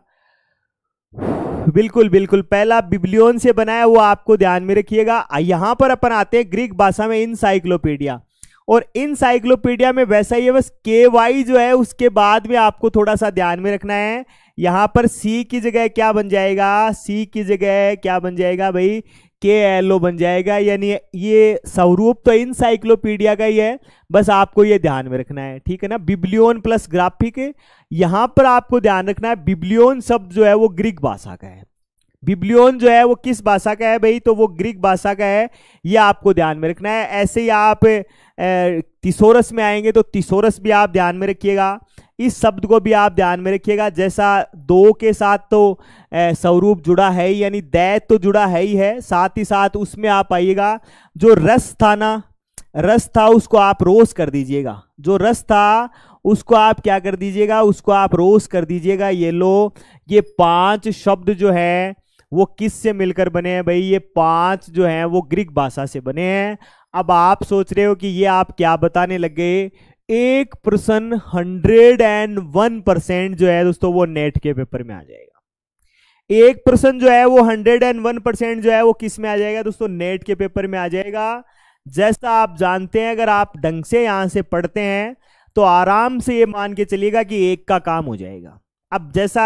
बिल्कुल बिल्कुल पहला बिब्लियोन से बना है वो आपको ध्यान में रखिएगा यहां पर अपन आते हैं ग्रीक भाषा में इनसाइक्लोपीडिया और इनसाइक्लोपीडिया में वैसा ही है बस के वाई जो है उसके बाद में आपको थोड़ा सा ध्यान में रखना है यहां पर सी की जगह क्या बन जाएगा सी की जगह क्या बन जाएगा भाई के एल ओ बन जाएगा यानी ये स्वरूप तो इनसाइक्लोपीडिया का ही है बस आपको ये ध्यान में रखना है ठीक है ना बिब्लियोन प्लस ग्राफिक यहाँ पर आपको ध्यान रखना है बिब्लियोन शब्द जो है वो ग्रीक भाषा का है बिब्लियोन जो है वो किस भाषा का है भाई तो वो ग्रीक भाषा का है ये आपको ध्यान में रखना है ऐसे ही आप तिसोरस में आएंगे तो तिसोरस भी आप ध्यान में रखिएगा इस शब्द को भी आप ध्यान में रखिएगा जैसा दो के साथ तो स्वरूप जुड़ा है ही यानी दैत तो जुड़ा है ही है साथ ही साथ उसमें आप आइएगा जो रस था ना रस था उसको आप रोस कर दीजिएगा जो रस था उसको आप क्या कर दीजिएगा उसको आप रोस कर दीजिएगा ये लो ये पांच शब्द जो है वो किस से मिलकर बने हैं भाई ये पांच जो हैं वो ग्रीक भाषा से बने हैं अब आप सोच रहे हो कि ये आप क्या बताने लग गए एक प्रश्न हंड्रेड एंड वन परसेंट जो है दोस्तों वो नेट के पेपर में आ जाएगा एक प्रश्न जो है वो हंड्रेड एंड वन परसेंट जो है वो किस में आ जाएगा दोस्तों नेट के पेपर में आ जाएगा जैसा आप जानते हैं अगर आप ढंग से यहां से पढ़ते हैं तो आराम से ये मान के चलिएगा कि एक का काम हो जाएगा अब जैसा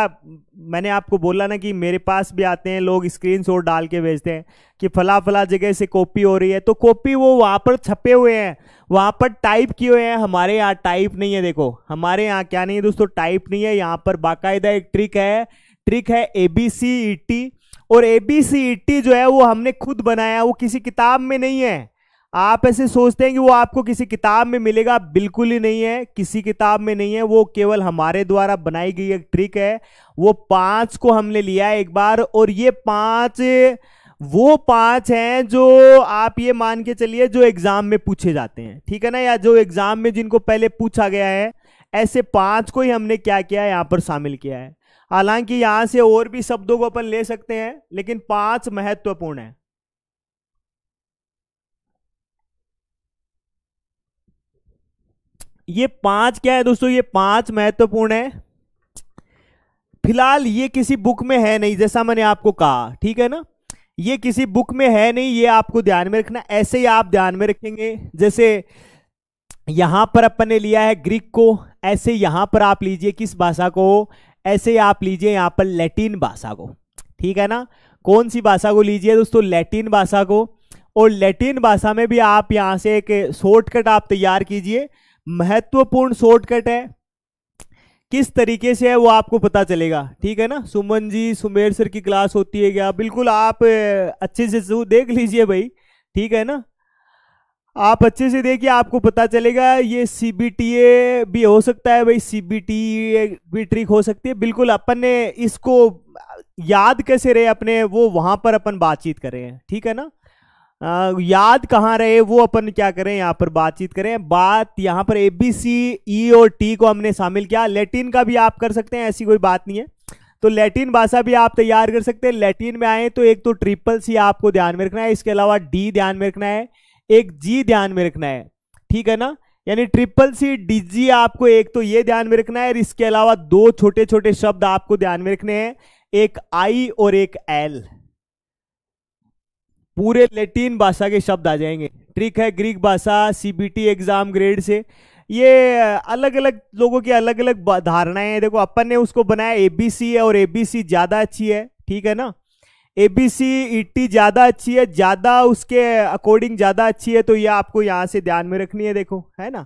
मैंने आपको बोला ना कि मेरे पास भी आते हैं लोग स्क्रीन शॉट डाल के भेजते हैं कि फला फला जगह से कॉपी हो रही है तो कॉपी वो वहाँ पर छपे हुए हैं वहाँ पर टाइप किए हुए हैं हमारे यहाँ टाइप नहीं है देखो हमारे यहाँ क्या नहीं है दोस्तों टाइप नहीं है यहाँ पर बाकायदा एक ट्रिक है ट्रिक है ए बी सी ई टी और ए बी सी ई टी जो है वो हमने खुद बनाया वो किसी किताब में नहीं है आप ऐसे सोचते हैं कि वो आपको किसी किताब में मिलेगा बिल्कुल ही नहीं है किसी किताब में नहीं है वो केवल हमारे द्वारा बनाई गई एक ट्रिक है वो पांच को हमने लिया है एक बार और ये पांच वो पांच हैं जो आप ये मान के चलिए जो एग्जाम में पूछे जाते हैं ठीक है ना या जो एग्जाम में जिनको पहले पूछा गया है ऐसे पांच को ही हमने क्या किया है यहाँ पर शामिल किया है हालांकि यहाँ से और भी शब्दों को अपन ले सकते हैं लेकिन पांच महत्वपूर्ण है ये पांच क्या है दोस्तों ये पांच महत्वपूर्ण है फिलहाल ये किसी बुक में है नहीं जैसा मैंने आपको कहा ठीक है ना ये किसी बुक में है नहीं ये आपको ध्यान में रखना ऐसे ही आप ध्यान में रखेंगे जैसे यहां पर अपन ने लिया है ग्रीक को ऐसे यहां पर आप लीजिए किस भाषा को ऐसे आप लीजिए यहां पर लैटिन भाषा को ठीक है ना कौन सी भाषा को लीजिए दोस्तों लैटिन भाषा को और लैटिन भाषा में भी आप यहां से एक शॉर्टकट आप तैयार कीजिए महत्वपूर्ण शॉर्टकट है किस तरीके से है वो आपको पता चलेगा ठीक है ना सुमन जी सुमेर सर की क्लास होती है क्या बिल्कुल आप अच्छे से देख लीजिए भाई ठीक है ना आप अच्छे से देखिए आपको पता चलेगा ये सी बी टी ए भी हो सकता है भाई सी बी टी भी ट्रिक हो सकती है बिल्कुल अपन ने इसको याद कैसे रहे अपने वो वहाँ पर अपन बातचीत करें ठीक है ना याद कहाँ रहे वो अपन क्या करें यहाँ पर बातचीत करें बात यहाँ पर ए बी सी ई और टी को हमने शामिल किया लैटिन का भी आप कर सकते हैं ऐसी कोई बात नहीं है तो लैटिन भाषा भी आप तैयार कर सकते हैं लैटिन में आए तो एक तो ट्रिपल सी आपको ध्यान में रखना है इसके अलावा डी ध्यान में रखना है एक जी ध्यान में रखना है ठीक है ना यानी ट्रिपल सी डी जी आपको एक तो ये ध्यान में रखना है और इसके अलावा दो छोटे छोटे शब्द आपको ध्यान में रखने हैं एक आई और एक एल पूरे लेटिन भाषा के शब्द आ जाएंगे ट्रिक है ग्रीक भाषा सीबीटी एग्जाम ग्रेड से ये अलग अलग लोगों की अलग अलग धारणाएं हैं देखो अपन ने उसको बनाया एबीसी है और एबीसी ज़्यादा अच्छी है ठीक है ना A B C E e T ज़्यादा अच्छी है ज़्यादा उसके अकॉर्डिंग ज़्यादा अच्छी है तो ये आपको यहाँ से ध्यान में रखनी है देखो है ना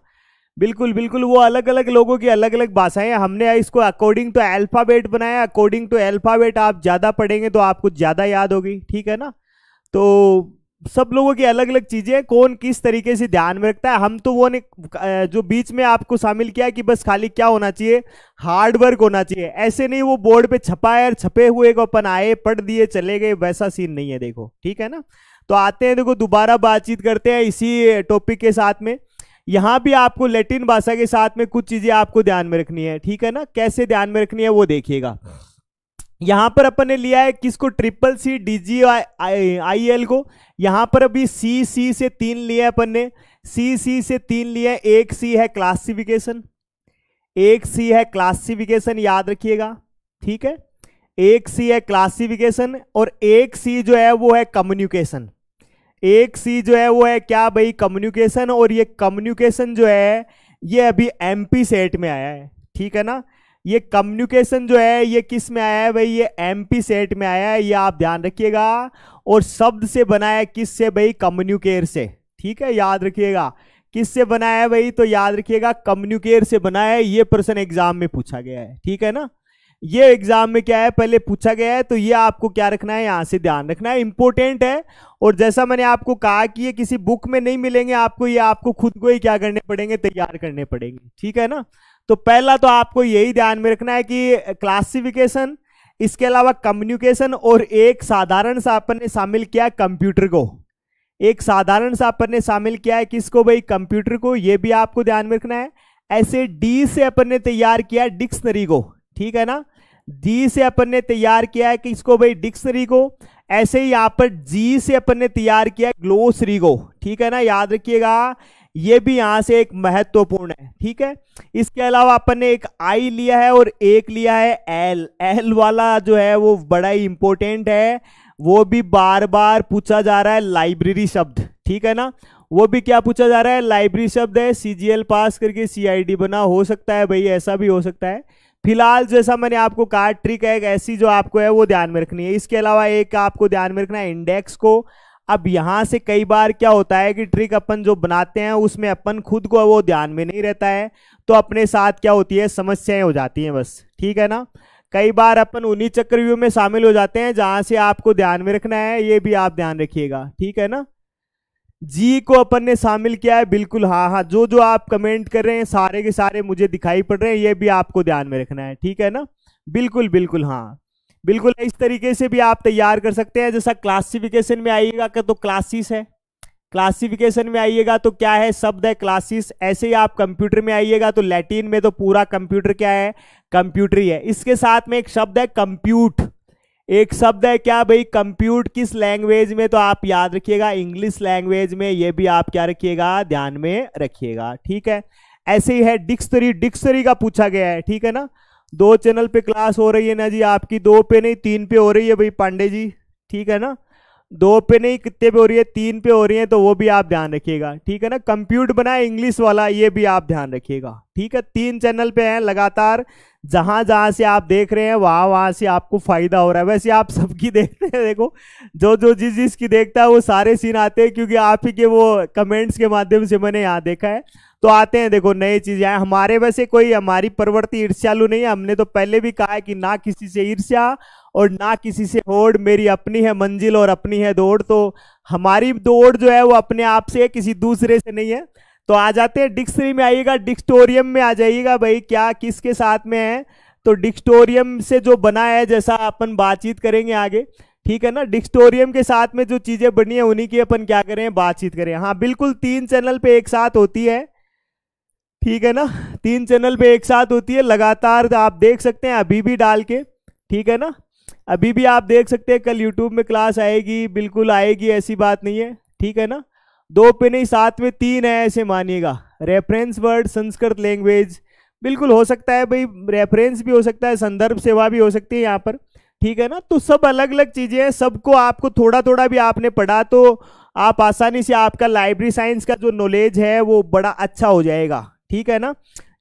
बिल्कुल बिल्कुल वो अलग अलग लोगों की अलग अलग भाषाएं हमने इसको अकॉर्डिंग टू अल्फ़ाबेट बनाया अकॉर्डिंग टू अल्फ़ाबेट आप ज़्यादा पढ़ेंगे तो आपको ज़्यादा याद होगी ठीक है ना तो सब लोगों की अलग अलग चीज़ें कौन किस तरीके से ध्यान में रखता है हम तो वो ने जो बीच में आपको शामिल किया कि बस खाली क्या होना चाहिए हार्ड वर्क होना चाहिए ऐसे नहीं वो बोर्ड पे छपा है छपे हुए को अपन आए पढ़ दिए चले गए वैसा सीन नहीं है देखो ठीक है ना तो आते हैं देखो दोबारा बातचीत करते हैं इसी टॉपिक के साथ में यहाँ भी आपको लेटिन भाषा के साथ में कुछ चीज़ें आपको ध्यान में रखनी है ठीक है ना कैसे ध्यान में रखनी है वो देखिएगा यहां पर अपन ने लिया है किसको triple C D G I L को यहां पर अभी सी सी से तीन लिए अपन ने सी सी से तीन लिए एक सी है क्लासिफिकेशन एक सी है क्लासिफिकेशन याद रखिएगा ठीक है एक सी है क्लासिफिकेशन और एक सी जो है वो है कम्युनिकेशन एक सी जो है वो है क्या भाई कम्युनिकेशन और ये कम्युनिकेशन जो है ये अभी एमपी सेट में आया है ठीक है ना ये कम्युनिकेशन जो है ये किस में आया है भाई ये एमपी सेट में आया है ये आप ध्यान रखिएगा और शब्द से बनाया किस से भाई कम्युनिकेर से ठीक है याद रखिएगा किस से बनाया है भाई तो याद रखिएगा कम्युनिकेर से बनाया है ये प्रश्न एग्जाम में पूछा गया है ठीक है ना ये एग्जाम में क्या है पहले पूछा गया है तो ये आपको क्या रखना है यहाँ से ध्यान रखना है इंपॉर्टेंट है और जैसा मैंने आपको कहा कि ये किसी बुक में नहीं मिलेंगे आपको ये आपको खुद को ही क्या करने पड़ेंगे तैयार करने पड़ेंगे ठीक है ना तो पहला तो आपको यही ध्यान में रखना है कि क्लासिफिकेशन इसके अलावा कम्युनिकेशन और एक साधारण सा अपन ने शामिल किया कंप्यूटर को एक साधारण सा अपन ने शामिल किया है किसको भाई कंप्यूटर को ये भी आपको ध्यान में रखना है ऐसे डी से अपन ने तैयार किया डिक्शनरी को ठीक है ना डी से अपन ने तैयार किया है किसको भाई डिक्शनरी को ऐसे ही यहाँ पर जी से अपन ने तैयार किया ग्लोसरी को ठीक है ना याद रखिएगा ये भी यहां से एक महत्वपूर्ण है ठीक है इसके अलावा अपन ने एक आई लिया है और एक लिया है एल एल वाला जो है वो बड़ा ही इंपॉर्टेंट है वो भी बार बार पूछा जा रहा है लाइब्रेरी शब्द ठीक है ना वो भी क्या पूछा जा रहा है लाइब्रेरी शब्द है एल पास करके डी बना हो सकता है भाई ऐसा भी हो सकता है फिलहाल जैसा मैंने आपको कहा ट्रिक है एक ऐसी जो आपको है वो ध्यान में रखनी है इसके अलावा एक आपको ध्यान में रखना है इंडेक्स को अब यहाँ से कई बार क्या होता है कि ट्रिक अपन जो बनाते हैं उसमें अपन खुद को वो ध्यान में नहीं रहता है तो अपने साथ क्या होती है समस्याएं हो जाती हैं बस ठीक है ना कई बार अपन उन्हीं चक्रव्यूह में शामिल हो जाते हैं जहाँ से आपको ध्यान में रखना है ये भी आप ध्यान रखिएगा ठीक है ना जी को अपन ने शामिल किया है बिल्कुल हाँ हाँ जो जो आप कमेंट कर रहे हैं सारे के सारे मुझे दिखाई पड़ रहे हैं ये भी आपको ध्यान में रखना है ठीक है ना बिल्कुल बिल्कुल हाँ बिल्कुल इस तरीके से भी आप तैयार कर सकते हैं जैसा क्लासिफिकेशन में आइएगा तो क्लासेस है क्लासिफिकेशन में आइएगा तो क्या है शब्द है क्लासिस ऐसे ही आप कंप्यूटर में आइएगा तो लैटिन में तो पूरा कंप्यूटर क्या है कंप्यूटर ही है इसके साथ में एक शब्द है कंप्यूट एक शब्द है क्या भाई कंप्यूट किस लैंग्वेज में तो आप याद रखिएगा इंग्लिश लैंग्वेज में ये भी आप क्या रखिएगा ध्यान में रखिएगा ठीक है ऐसे ही है डिक्शनरी डिक्शनरी का पूछा गया है ठीक है ना दो चैनल पे क्लास हो रही है ना जी आपकी दो पे नहीं तीन पे हो रही है भाई पांडे जी ठीक है ना दो पे नहीं कितने पे हो रही है तीन पे हो रही है तो वो भी आप ध्यान रखिएगा ठीक है ना कंप्यूट बनाए इंग्लिश वाला ये भी आप ध्यान रखिएगा ठीक है तीन चैनल पे हैं लगातार जहां जहां से आप देख रहे हैं वहां वहां से आपको फायदा हो रहा है वैसे आप सबकी देखते हैं देखो जो जो जिस जिसकी देखता है वो सारे सीन आते हैं क्योंकि आप ही के वो कमेंट्स के माध्यम से मैंने यहाँ देखा है तो आते हैं देखो नई चीजें हमारे वैसे कोई हमारी प्रवृत्ति ईर्ष्यालु नहीं है हमने तो पहले भी कहा है कि ना किसी से ईर्ष्या और ना किसी से होड़ मेरी अपनी है मंजिल और अपनी है दौड़ तो हमारी दौड़ जो है वो अपने आप से है किसी दूसरे से नहीं है तो आ जाते हैं डिक्सरी में आइएगा डिक्सटोरियम में आ जाइएगा भाई क्या किसके साथ में है तो डिक्सटोरियम से जो बना है जैसा अपन बातचीत करेंगे आगे ठीक है ना डिक्सटोरियम के साथ में जो चीज़ें बनी है उन्हीं की अपन क्या करें बातचीत करें हाँ बिल्कुल तीन चैनल पे एक साथ होती है ठीक है ना तीन चैनल पे एक साथ होती है लगातार आप देख सकते हैं अभी भी डाल के ठीक है ना अभी भी आप देख सकते हैं कल यूट्यूब में क्लास आएगी बिल्कुल आएगी ऐसी बात नहीं है ठीक है ना दो पे नहीं सात में तीन है ऐसे मानिएगा रेफरेंस वर्ड संस्कृत लैंग्वेज बिल्कुल हो सकता है भाई रेफरेंस भी हो सकता है संदर्भ सेवा भी हो सकती है यहाँ पर ठीक है ना तो सब अलग अलग चीज़ें हैं सबको आपको थोड़ा थोड़ा भी आपने पढ़ा तो आप आसानी से आपका लाइब्रेरी साइंस का जो नॉलेज है वो बड़ा अच्छा हो जाएगा ठीक है ना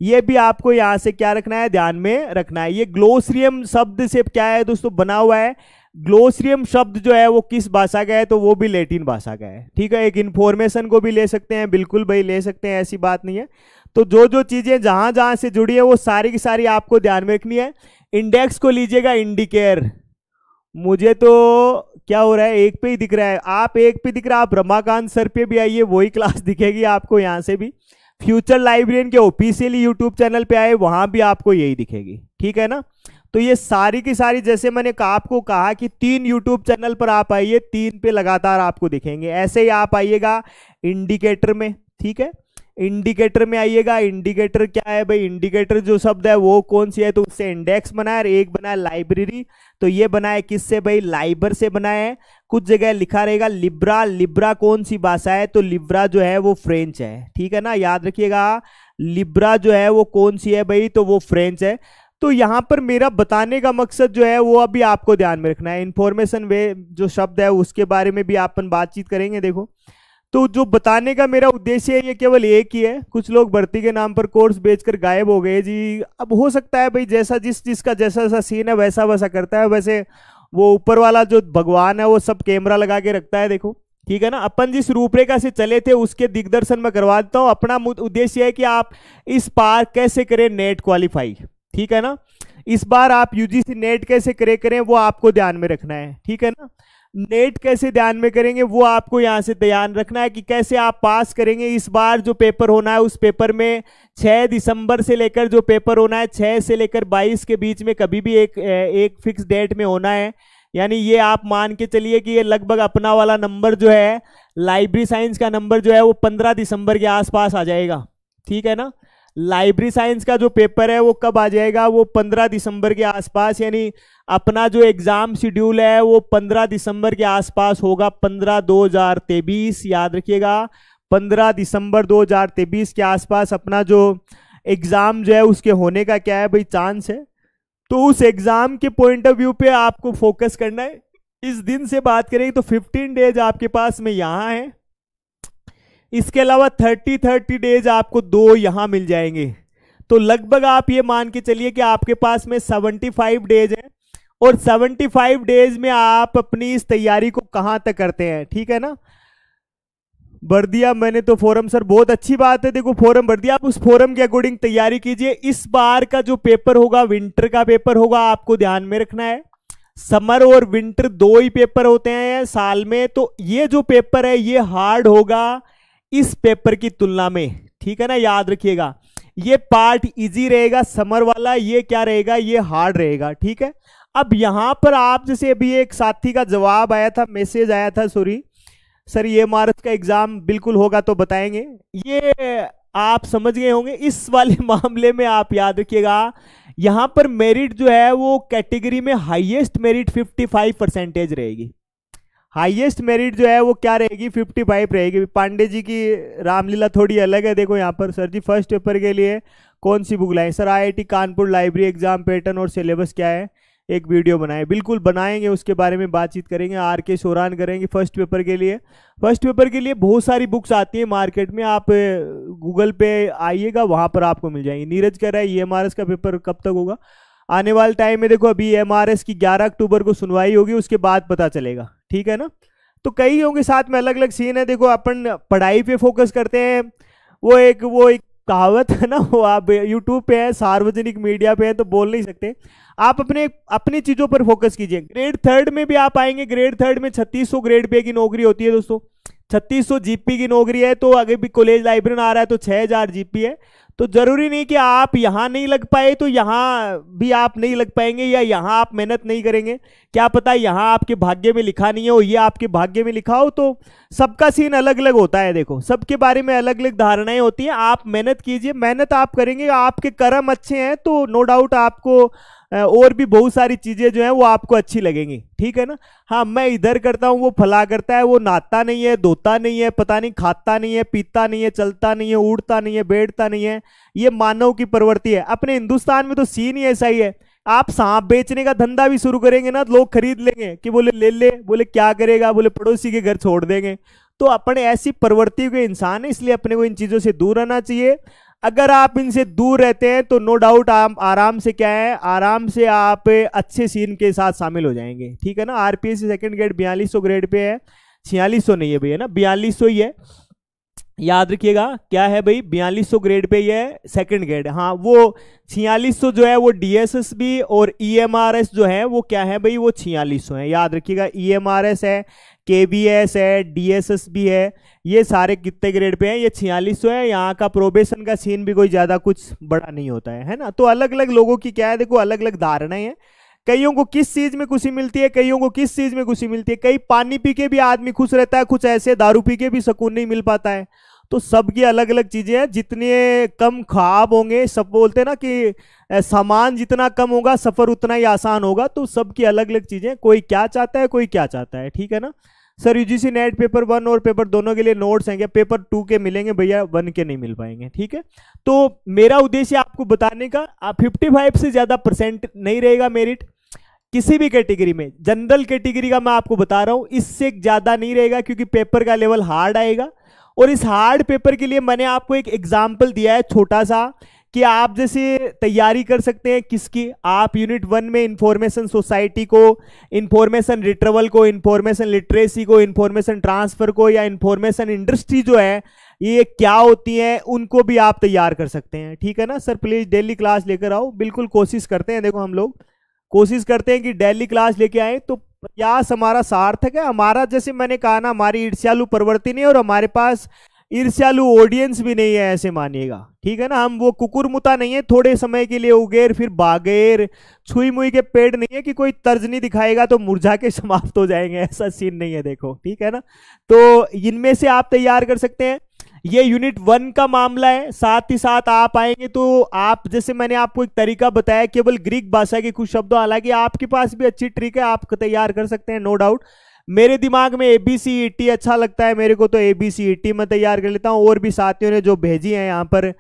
ये भी आपको यहां से क्या रखना है ध्यान में रखना है ये ग्लोसरियम शब्द से क्या है दोस्तों बना हुआ है ग्लोसरियम शब्द जो है वो किस भाषा का है तो वो भी लेटिन भाषा का है ठीक है एक इन्फॉर्मेशन को भी ले सकते हैं बिल्कुल भाई ले सकते हैं ऐसी बात नहीं है तो जो जो चीज़ें जहाँ जहाँ से जुड़ी है वो सारी की सारी आपको ध्यान में रखनी है इंडेक्स को लीजिएगा इंडिकेयर मुझे तो क्या हो रहा है एक पे ही दिख रहा है आप एक पे दिख रहा है आप रमाकांत सर पे भी आइए वही क्लास दिखेगी आपको यहाँ से भी फ्यूचर लाइब्रेरियन के ऑफिशियली यूट्यूब चैनल पे आए वहां भी आपको यही दिखेगी ठीक है ना तो ये सारी की सारी जैसे मैंने आपको कहा कि तीन यूट्यूब चैनल पर आप आइए तीन पे लगातार आपको दिखेंगे ऐसे ही आप आइएगा इंडिकेटर में ठीक है इंडिकेटर में आइएगा इंडिकेटर क्या है भाई इंडिकेटर जो शब्द है वो कौन सी है तो उससे इंडेक्स बनाया और एक बनाया लाइब्रेरी तो ये बना है किससे भाई लाइबर से बनाया है कुछ जगह लिखा रहेगा लिब्रा लिब्रा कौन सी भाषा है तो लिब्रा जो है वो फ्रेंच है ठीक है ना याद रखिएगा लिब्रा जो है वो कौन सी है भाई तो वो फ्रेंच है तो यहाँ पर मेरा बताने का मकसद जो है वो अभी आपको ध्यान में रखना है इन्फॉर्मेशन वे जो शब्द है उसके बारे में भी अपन बातचीत करेंगे देखो तो जो बताने का मेरा उद्देश्य है ये केवल एक ही है कुछ लोग भर्ती के नाम पर कोर्स बेचकर गायब हो गए जी अब हो सकता है भाई जैसा जिस का जैसा जैसा सीन है वैसा वैसा करता है वैसे वो ऊपर वाला जो भगवान है वो सब कैमरा लगा के रखता है देखो ठीक है ना अपन जिस रूपरेखा से चले थे उसके दिग्दर्शन में करवा देता हूँ अपना उद्देश्य है कि आप इस बार कैसे करें नेट क्वालिफाई ठीक है ना इस बार आप यूजीसी नेट कैसे करे करें वो आपको ध्यान में रखना है ठीक है ना नेट कैसे ध्यान में करेंगे वो आपको यहाँ से ध्यान रखना है कि कैसे आप पास करेंगे इस बार जो पेपर होना है उस पेपर में 6 दिसंबर से लेकर जो पेपर होना है 6 से लेकर 22 के बीच में कभी भी एक एक फिक्स डेट में होना है यानी ये आप मान के चलिए कि ये लगभग अपना वाला नंबर जो है लाइब्रेरी साइंस का नंबर जो है वो पंद्रह दिसंबर के आसपास आ जाएगा ठीक है ना लाइब्रेरी साइंस का जो पेपर है वो कब आ जाएगा वो 15 दिसंबर के आसपास यानी अपना जो एग्ज़ाम शेड्यूल है वो 15 दिसंबर के आसपास होगा 15 2023 याद रखिएगा 15 दिसंबर 2023 के आसपास अपना जो एग्ज़ाम जो है उसके होने का क्या है भाई चांस है तो उस एग्ज़ाम के पॉइंट ऑफ व्यू पे आपको फोकस करना है इस दिन से बात करें तो फिफ्टीन डेज आपके पास में यहाँ है इसके अलावा थर्टी थर्टी डेज आपको दो यहां मिल जाएंगे तो लगभग आप ये मान के चलिए कि आपके पास में सेवेंटी फाइव डेज है और सेवेंटी फाइव डेज में आप अपनी इस तैयारी को कहां तक करते हैं ठीक है ना भर दिया मैंने तो फॉरम सर बहुत अच्छी बात है देखो फॉरम भर दिया आप उस फॉरम के अकॉर्डिंग तैयारी कीजिए इस बार का जो पेपर होगा विंटर का पेपर होगा आपको ध्यान में रखना है समर और विंटर दो ही पेपर होते हैं साल में तो ये जो पेपर है ये हार्ड होगा इस पेपर की तुलना में ठीक है ना याद रखिएगा ये पार्ट इजी रहेगा समर वाला ये क्या रहेगा ये हार्ड रहेगा ठीक है अब यहां पर आप जैसे अभी एक साथी का जवाब आया था मैसेज आया था सॉरी सर ये मार्च का एग्जाम बिल्कुल होगा तो बताएंगे ये आप समझ गए होंगे इस वाले मामले में आप याद रखिएगा यहां पर मेरिट जो है वो कैटेगरी में हाईएस्ट मेरिट 55 परसेंटेज रहेगी हाईएस्ट मेरिट जो है वो क्या रहेगी फिफ्टी फाइव रहेगी पांडे जी की रामलीला थोड़ी अलग है देखो यहाँ पर सर जी फर्स्ट पेपर के लिए कौन सी बुक लाएँ sir I Kanpur library exam pattern और सिलेबस क्या है एक वीडियो बनाए बिल्कुल बनाएंगे उसके बारे में बातचीत करेंगे आर के सोरान करेंगे फर्स्ट पेपर के लिए फर्स्ट पेपर के लिए बहुत सारी बुक्स आती हैं मार्केट में आप गूगल पे आइएगा वहाँ पर आपको मिल जाएंगी नीरज कह रहा है ई e का पेपर कब तक होगा आने वाले टाइम में देखो अभी एम e की ग्यारह अक्टूबर को सुनवाई होगी उसके बाद पता चलेगा ठीक है ना तो कई होंगे साथ में अलग अलग सीन है देखो अपन पढ़ाई पे फोकस करते हैं वो एक वो एक कहावत है ना वो आप यूट्यूब पे है सार्वजनिक मीडिया पे है तो बोल नहीं सकते आप अपने अपनी चीज़ों पर फोकस कीजिए ग्रेड थर्ड में भी आप आएंगे ग्रेड थर्ड में छत्तीस सौ ग्रेड पे की नौकरी होती है दोस्तों छत्तीस सौ जीपी की नौकरी है तो अगर भी कॉलेज लाइब्रेरी आ रहा है तो छह हज़ार जीपी है तो जरूरी नहीं कि आप यहाँ नहीं लग पाए तो यहाँ भी आप नहीं लग पाएंगे या यहाँ आप मेहनत नहीं करेंगे क्या पता यहाँ आपके भाग्य में लिखा नहीं हो ये आपके भाग्य में लिखा हो तो सबका सीन अलग अलग होता है देखो सबके बारे में अलग अलग धारणाएं होती हैं आप मेहनत कीजिए मेहनत आप करेंगे आपके कर्म अच्छे हैं तो नो डाउट आपको और भी बहुत सारी चीज़ें जो हैं वो आपको अच्छी लगेंगी ठीक है ना हाँ मैं इधर करता हूँ वो फला करता है वो नाता नहीं है धोता नहीं है पता नहीं खाता नहीं है पीता नहीं है चलता नहीं है उड़ता नहीं है बैठता नहीं है ये मानव की प्रवृत्ति है अपने हिंदुस्तान में तो सीन ही ऐसा ही है आप सांप बेचने का धंधा भी शुरू करेंगे ना तो लोग खरीद लेंगे कि बोले ले ले बोले क्या करेगा बोले पड़ोसी के घर छोड़ देंगे तो अपने ऐसी प्रवृत्ति के इंसान है इसलिए अपने को इन चीज़ों से दूर रहना चाहिए अगर आप इनसे दूर रहते हैं तो नो डाउट आप आराम से क्या है आराम से आप अच्छे सीन के साथ शामिल हो जाएंगे ठीक है ना आरपीएस सेकंड ग्रेड बयालीस सौ ग्रेड पे है छियालीस सौ नहीं है भैया ना बयालीस सौ ही है याद रखिएगा क्या है भाई बयालीस सौ ग्रेड पे ये सेकंड ग्रेड हाँ वो छियालीस सौ जो है वो एस भी और एस e जो है वो क्या है भाई वो छियालीस सौ है याद रखिएगा एस e है के बी एस है डी एस एस भी है ये सारे कितने ग्रेड पे हैं ये छियालीस सौ है यहाँ का प्रोबेशन का सीन भी कोई ज़्यादा कुछ बड़ा नहीं होता है है ना तो अलग अलग लोगों की क्या है देखो अलग अलग धारणाएं हैं कईयों को किस चीज में खुशी मिलती है कईयों को किस चीज में खुशी मिलती है कई पानी पी के भी आदमी खुश रहता है कुछ ऐसे दारू पी के भी सुकून नहीं मिल पाता है तो सबकी अलग अलग चीजें हैं जितने कम ख्वाब होंगे सब बोलते हैं ना कि सामान जितना कम होगा सफर उतना ही आसान होगा तो सबकी अलग अलग चीजें कोई क्या चाहता है कोई क्या चाहता है ठीक है ना sir UGC NET paper one और पेपर दोनों के लिए नोट्स हैं क्या पेपर टू के मिलेंगे भैया वन के नहीं मिल पाएंगे ठीक है तो मेरा उद्देश्य आपको बताने का आप फिफ्टी फाइव से ज़्यादा परसेंट नहीं रहेगा मेरिट किसी भी कैटेगरी में जनरल कैटेगरी का मैं आपको बता रहा हूँ इससे ज़्यादा नहीं रहेगा क्योंकि पेपर का लेवल हार्ड आएगा और इस हार्ड पेपर के लिए मैंने आपको एक एग्जाम्पल दिया है छोटा सा कि आप जैसे तैयारी कर सकते हैं किसकी आप यूनिट वन में इंफॉर्मेशन सोसाइटी को इंफॉर्मेशन रिट्रवल को इंफॉर्मेशन लिटरेसी को इंफॉर्मेशन ट्रांसफर को या इंफॉर्मेशन इंडस्ट्री जो है ये क्या होती है उनको भी आप तैयार कर सकते हैं ठीक है ना सर प्लीज़ डेली क्लास लेकर आओ बिल्कुल कोशिश करते हैं देखो हम लोग कोशिश करते हैं कि डेली क्लास लेके आए तो प्रयास हमारा सार्थक है हमारा जैसे मैंने कहा ना हमारी ईर्ष्यालु प्रवृत्ति नहीं और हमारे पास ईर्ष्यालु ऑडियंस भी नहीं है ऐसे मानिएगा ठीक है ना हम वो कुकुर मुता नहीं है थोड़े समय के लिए उगेर फिर बागेर छुई मुई के पेड़ नहीं है कि कोई तर्ज नहीं दिखाएगा तो मुरझा के समाप्त हो जाएंगे ऐसा सीन नहीं है देखो ठीक है ना तो इनमें से आप तैयार कर सकते हैं ये यूनिट वन का मामला है साथ ही साथ आप आएंगे तो आप जैसे मैंने आपको एक तरीका बताया केवल ग्रीक भाषा के कुछ शब्दों हालांकि आपके पास भी अच्छी ट्रिक है आप तैयार कर सकते हैं नो डाउट मेरे दिमाग में ए बी सी ई टी अच्छा लगता है मेरे को तो ए बी सी ई टी में तैयार कर लेता हूँ और भी साथियों ने जो भेजी हैं यहाँ पर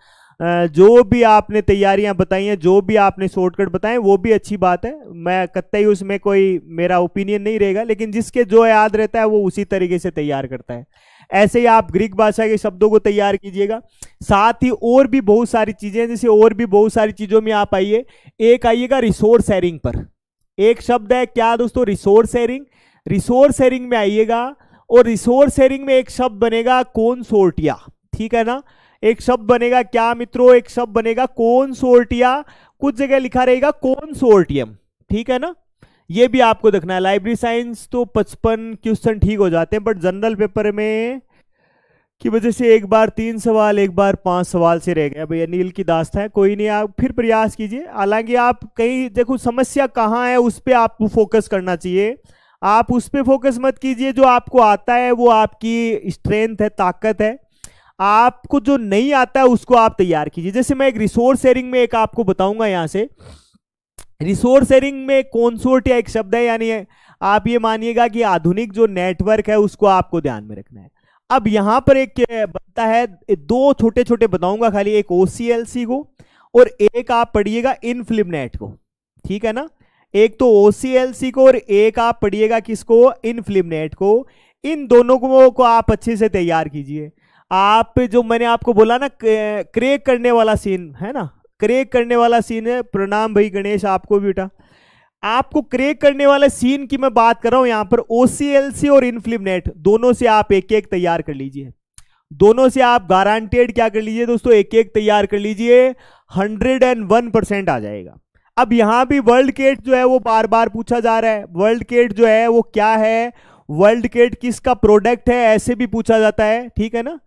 जो भी आपने तैयारियां बताई हैं जो भी आपने शॉर्टकट बताए वो भी अच्छी बात है मैं कतई उसमें कोई मेरा ओपिनियन नहीं रहेगा लेकिन जिसके जो याद रहता है वो उसी तरीके से तैयार करता है ऐसे ही आप ग्रीक भाषा के शब्दों को तैयार कीजिएगा साथ ही और भी बहुत सारी चीज़ें हैं जैसे और भी बहुत सारी चीज़ों में आप आइए एक आइएगा रिसोर्स शेयरिंग पर एक शब्द है क्या दोस्तों रिसोर्स शेयरिंग रिसोर्स शेयरिंग में आइएगा और रिसोर्स शेयरिंग में एक शब्द बनेगा कौन सोर्टिया ठीक है ना एक शब्द बनेगा क्या मित्रों एक शब्द बनेगा कौन सोर्टिया कुछ जगह लिखा रहेगा कौन सोर्टियम ठीक है ना ये भी आपको देखना है लाइब्रेरी साइंस तो पचपन क्वेश्चन ठीक हो जाते हैं बट जनरल पेपर में की वजह से एक बार तीन सवाल एक बार पांच सवाल से रह गए भैया नील की दास्ता है कोई नहीं आप फिर प्रयास कीजिए हालांकि आप कहीं देखो समस्या कहाँ है उस पर आपको फोकस करना चाहिए आप उस पर फोकस मत कीजिए जो आपको आता है वो आपकी स्ट्रेंथ है ताकत है आपको जो नहीं आता है उसको आप तैयार कीजिए जैसे मैं एक रिसोर्स शेयरिंग में एक आपको बताऊंगा यहाँ से रिसोर्स शेयरिंग में कॉन्सोर्ट या एक शब्द है यानी आप ये मानिएगा कि आधुनिक जो नेटवर्क है उसको आपको ध्यान में रखना है अब यहाँ पर एक बनता है दो छोटे छोटे बताऊंगा खाली एक ओ को और एक आप पढ़िएगा इन फिल्म नेट को ठीक है ना एक तो ओसीएलसी को और एक आप पढ़िएगा किसको नेट को इन दोनों को, को आप अच्छे से तैयार कीजिए आप जो मैंने आपको बोला ना क्रेक करने वाला सीन है ना क्रेक करने वाला सीन है प्रणाम भाई गणेश आपको भी बेटा आपको क्रेक करने वाले सीन की मैं बात कर रहा हूं यहां पर ओसीएलसी और नेट दोनों से आप एक एक तैयार कर लीजिए दोनों से आप गारंटेड क्या कर लीजिए दोस्तों एक एक तैयार कर लीजिए हंड्रेड एंड वन परसेंट आ जाएगा अब यहां भी वर्ल्ड केट जो है वो बार बार पूछा जा रहा है वर्ल्ड केट जो है वो क्या है वर्ल्ड केट किसका प्रोडक्ट है ऐसे भी पूछा जाता है ठीक है ना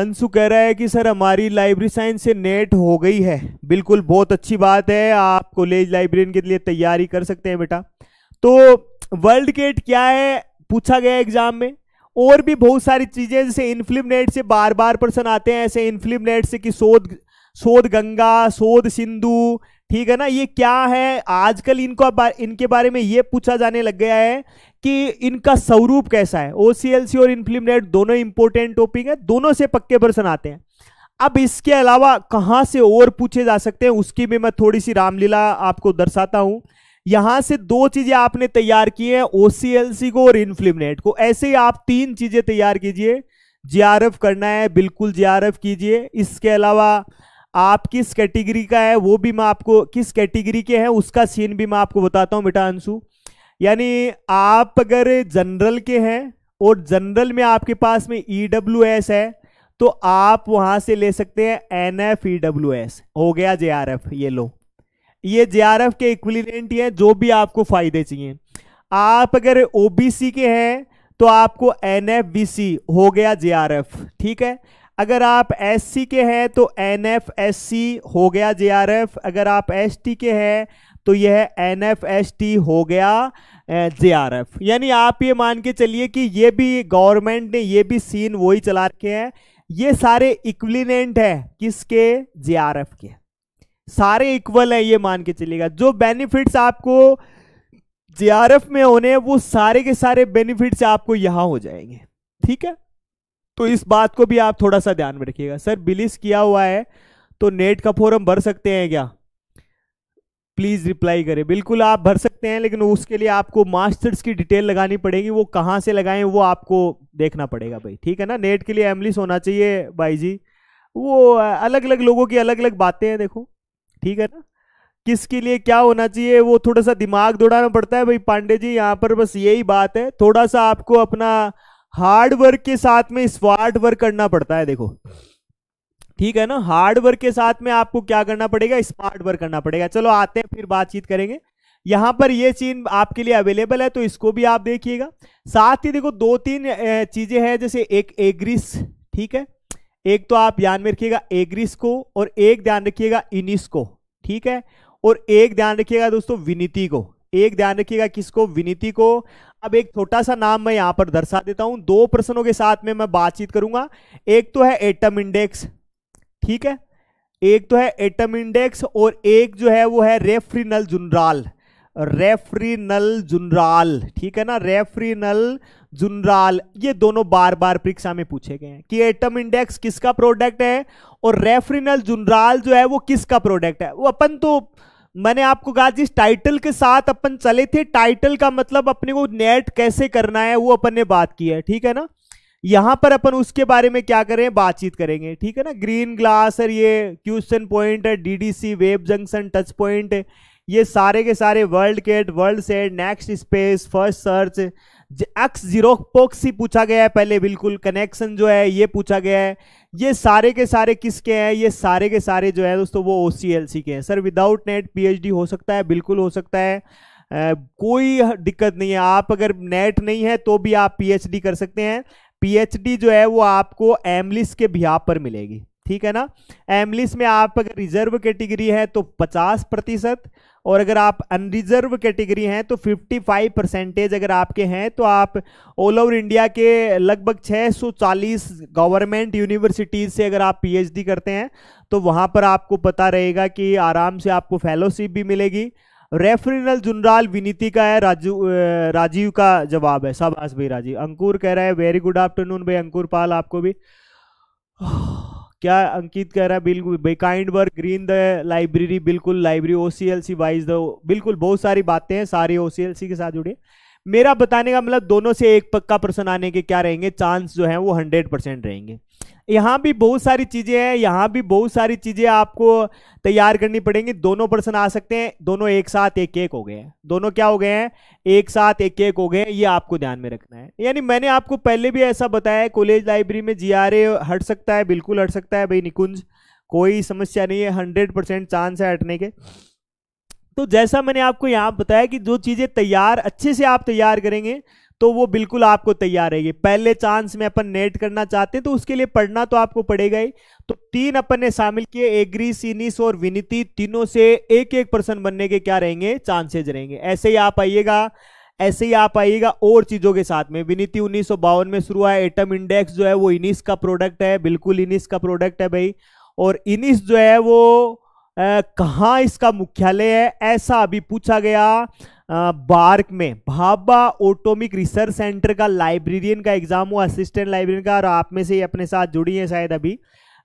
अंशु कह रहा है कि सर हमारी लाइब्रेरी साइंस से नेट हो गई है बिल्कुल बहुत अच्छी बात है आप कॉलेज लाइब्रेरियन के लिए तैयारी कर सकते हैं बेटा तो वर्ल्ड केट क्या है पूछा गया एग्जाम में और भी बहुत सारी चीज़ें जैसे इनफ्लिम नेट से बार बार पर्सन आते हैं ऐसे इनफ्लिम नेट से कि शोध शोध गंगा शोध सिंधु ठीक है ना ये क्या है आजकल इनको बार, इनके बारे में ये पूछा जाने लग गया है कि इनका स्वरूप कैसा है ओसीएलसी और इनफ्लिमरेट दोनों इंपॉर्टेंट टॉपिक है दोनों से पक्के प्रश्न आते हैं अब इसके अलावा कहाँ से और पूछे जा सकते हैं उसकी भी मैं थोड़ी सी रामलीला आपको दर्शाता हूं यहां से दो चीजें आपने तैयार की हैं ओसीएलसी को और नेट को ऐसे ही आप तीन चीजें तैयार कीजिए जीआरएफ करना है बिल्कुल जीआरएफ कीजिए इसके अलावा आप किस कैटेगरी का है वो भी मैं आपको किस कैटेगरी के हैं उसका सीन भी मैं आपको बताता हूँ बेटा अंशु यानी आप अगर जनरल के हैं और जनरल में आपके पास में ई e एस है तो आप वहां से ले सकते हैं N F E W S हो गया जे आर एफ ये लो ये जे आर एफ के इक्विलेंट है जो भी आपको फायदे चाहिए आप अगर ओ बी सी के हैं तो आपको एन एफ बी सी हो गया जे आर एफ ठीक है अगर आप एस के हैं तो एन एफ हो गया जे अगर आप एस के हैं तो यह एन एफ हो गया जे यानी आप ये मान के चलिए कि ये भी गवर्नमेंट ने ये भी सीन वही चला रखे हैं ये सारे इक्विलेंट हैं किसके जे के सारे इक्वल हैं ये मान के चलिएगा जो बेनिफिट्स आपको जे में होने हैं वो सारे के सारे बेनिफिट्स आपको यहाँ हो जाएंगे ठीक है तो इस बात को भी आप थोड़ा सा ध्यान में रखिएगा सर बिलिस किया हुआ है तो नेट का फॉर्म भर सकते हैं क्या प्लीज़ रिप्लाई करें बिल्कुल आप भर सकते हैं लेकिन उसके लिए आपको मास्टर्स की डिटेल लगानी पड़ेगी वो कहाँ से लगाएं वो आपको देखना पड़ेगा भाई ठीक है ना नेट के लिए एमलिस होना चाहिए भाई जी वो अलग अलग लोगों की अलग अलग बातें हैं देखो ठीक है ना किसके लिए क्या होना चाहिए वो थोड़ा सा दिमाग दौड़ाना पड़ता है भाई पांडे जी यहाँ पर बस यही बात है थोड़ा सा आपको अपना हार्ड वर्क के साथ में स्मार्ट वर्क करना पड़ता है देखो ठीक है ना हार्ड वर्क के साथ में आपको क्या करना पड़ेगा स्मार्ट वर्क करना पड़ेगा चलो आते हैं फिर बातचीत करेंगे यहां पर ये चीज आपके लिए अवेलेबल है तो इसको भी आप देखिएगा साथ ही देखो दो तीन चीजें हैं जैसे एक एग्रिस ठीक है एक तो आप ध्यान में रखिएगा एग्रिस को और एक ध्यान रखिएगा इनिस को ठीक है और एक ध्यान रखिएगा दोस्तों विनीति को एक ध्यान रखिएगा किसको विनीति को अब एक छोटा सा नाम मैं यहां पर दर्शा देता हूं दो प्रश्नों के साथ में मैं बातचीत करूंगा एक तो है एटम इंडेक्स ठीक है एक तो है एटम इंडेक्स और एक जो है वो है रेफ्रिनल जुनराल रेफ्रिनल जुनराल ठीक है ना रेफ्रिनल जुनराल ये दोनों बार बार परीक्षा में पूछे गए हैं कि एटम इंडेक्स किसका प्रोडक्ट है और रेफ्रिनल जुनराल जो है वो किसका प्रोडक्ट है वो अपन तो मैंने आपको कहा जिस टाइटल के साथ अपन चले थे टाइटल का मतलब अपने को नेट कैसे करना है वो अपन ने बात की है ठीक है ना यहां पर अपन उसके बारे में क्या करें बातचीत करेंगे ठीक है ना ग्रीन ग्लास और ये क्यूशन पॉइंट है DDC web junction touch point ये सारे के सारे world cat world set next space first search X zero पोक्स ही पूछा गया है पहले बिल्कुल कनेक्शन जो है ये पूछा गया है ये सारे के सारे किसके हैं ये सारे के सारे जो है दोस्तों वो ओ के हैं सर विदाउट नेट पीएचडी हो सकता है बिल्कुल हो सकता है आ, कोई दिक्कत नहीं है आप अगर नेट नहीं है तो भी आप पीएचडी कर सकते हैं पीएचडी जो है वो आपको एमलिस के आप पर मिलेगी ठीक है ना एमलिस में आप अगर रिजर्व कैटेगरी है तो पचास प्रतिशत और अगर आप अनरिजर्व कैटेगरी हैं तो 55 परसेंटेज अगर आपके हैं तो आप ऑल ओवर इंडिया के लगभग 640 गवर्नमेंट यूनिवर्सिटीज़ से अगर आप पीएचडी करते हैं तो वहाँ पर आपको पता रहेगा कि आराम से आपको फेलोशिप भी मिलेगी रेफरिनल जुनराल विनीति का है राजू राजीव का जवाब है शाबाश भाई राजीव अंकुर कह रहा है वेरी गुड आफ्टरनून भाई अंकुर पाल आपको भी क्या अंकित कह रहा है बिल्कुल बेकाइंड वर्क ग्रीन द लाइब्रेरी बिल्कुल library O C L C wise the बिल्कुल बहुत सारी बातें हैं सारी ओ सी एल सी के साथ जुड़ी मेरा बताने का मतलब दोनों से एक पक्का प्रश्न आने के क्या रहेंगे चांस जो है वो हंड्रेड परसेंट रहेंगे यहाँ भी बहुत सारी चीज़ें हैं यहाँ भी बहुत सारी चीज़ें आपको तैयार करनी पड़ेंगी दोनों पर्सन आ सकते हैं दोनों एक साथ एक एक हो गए हैं दोनों क्या हो गए हैं एक साथ एक एक हो गए हैं ये आपको ध्यान में रखना है यानी मैंने आपको पहले भी ऐसा बताया है कॉलेज लाइब्रेरी में जी हट सकता है बिल्कुल हट सकता है भाई निकुंज कोई समस्या नहीं है हंड्रेड चांस है हटने के तो जैसा मैंने आपको यहाँ बताया कि जो चीज़ें तैयार अच्छे से आप तैयार करेंगे तो वो बिल्कुल आपको तैयार रहेगी पहले चांस में अपन नेट करना चाहते हैं तो उसके लिए पढ़ना तो आपको पड़ेगा ही तो तीन अपन ने शामिल किए एग्री सीनिस और विनती तीनों से एक एक पर्सन बनने के क्या रहेंगे चांसेज रहेंगे ऐसे ही आप आइएगा ऐसे ही आप आइएगा और चीजों के साथ में विनीति उन्नीस में शुरू हुआ है एटम इंडेक्स जो है वो इनिस का प्रोडक्ट है बिल्कुल इनिस का प्रोडक्ट है भाई और इनिस जो है वो कहाँ इसका मुख्यालय है ऐसा अभी पूछा गया बार्क में भाबा ओटोमिक रिसर्च सेंटर का लाइब्रेरियन का एग्जाम हुआ असिस्टेंट लाइब्रेरियन का और आप में से ही अपने साथ जुड़ी हैं शायद अभी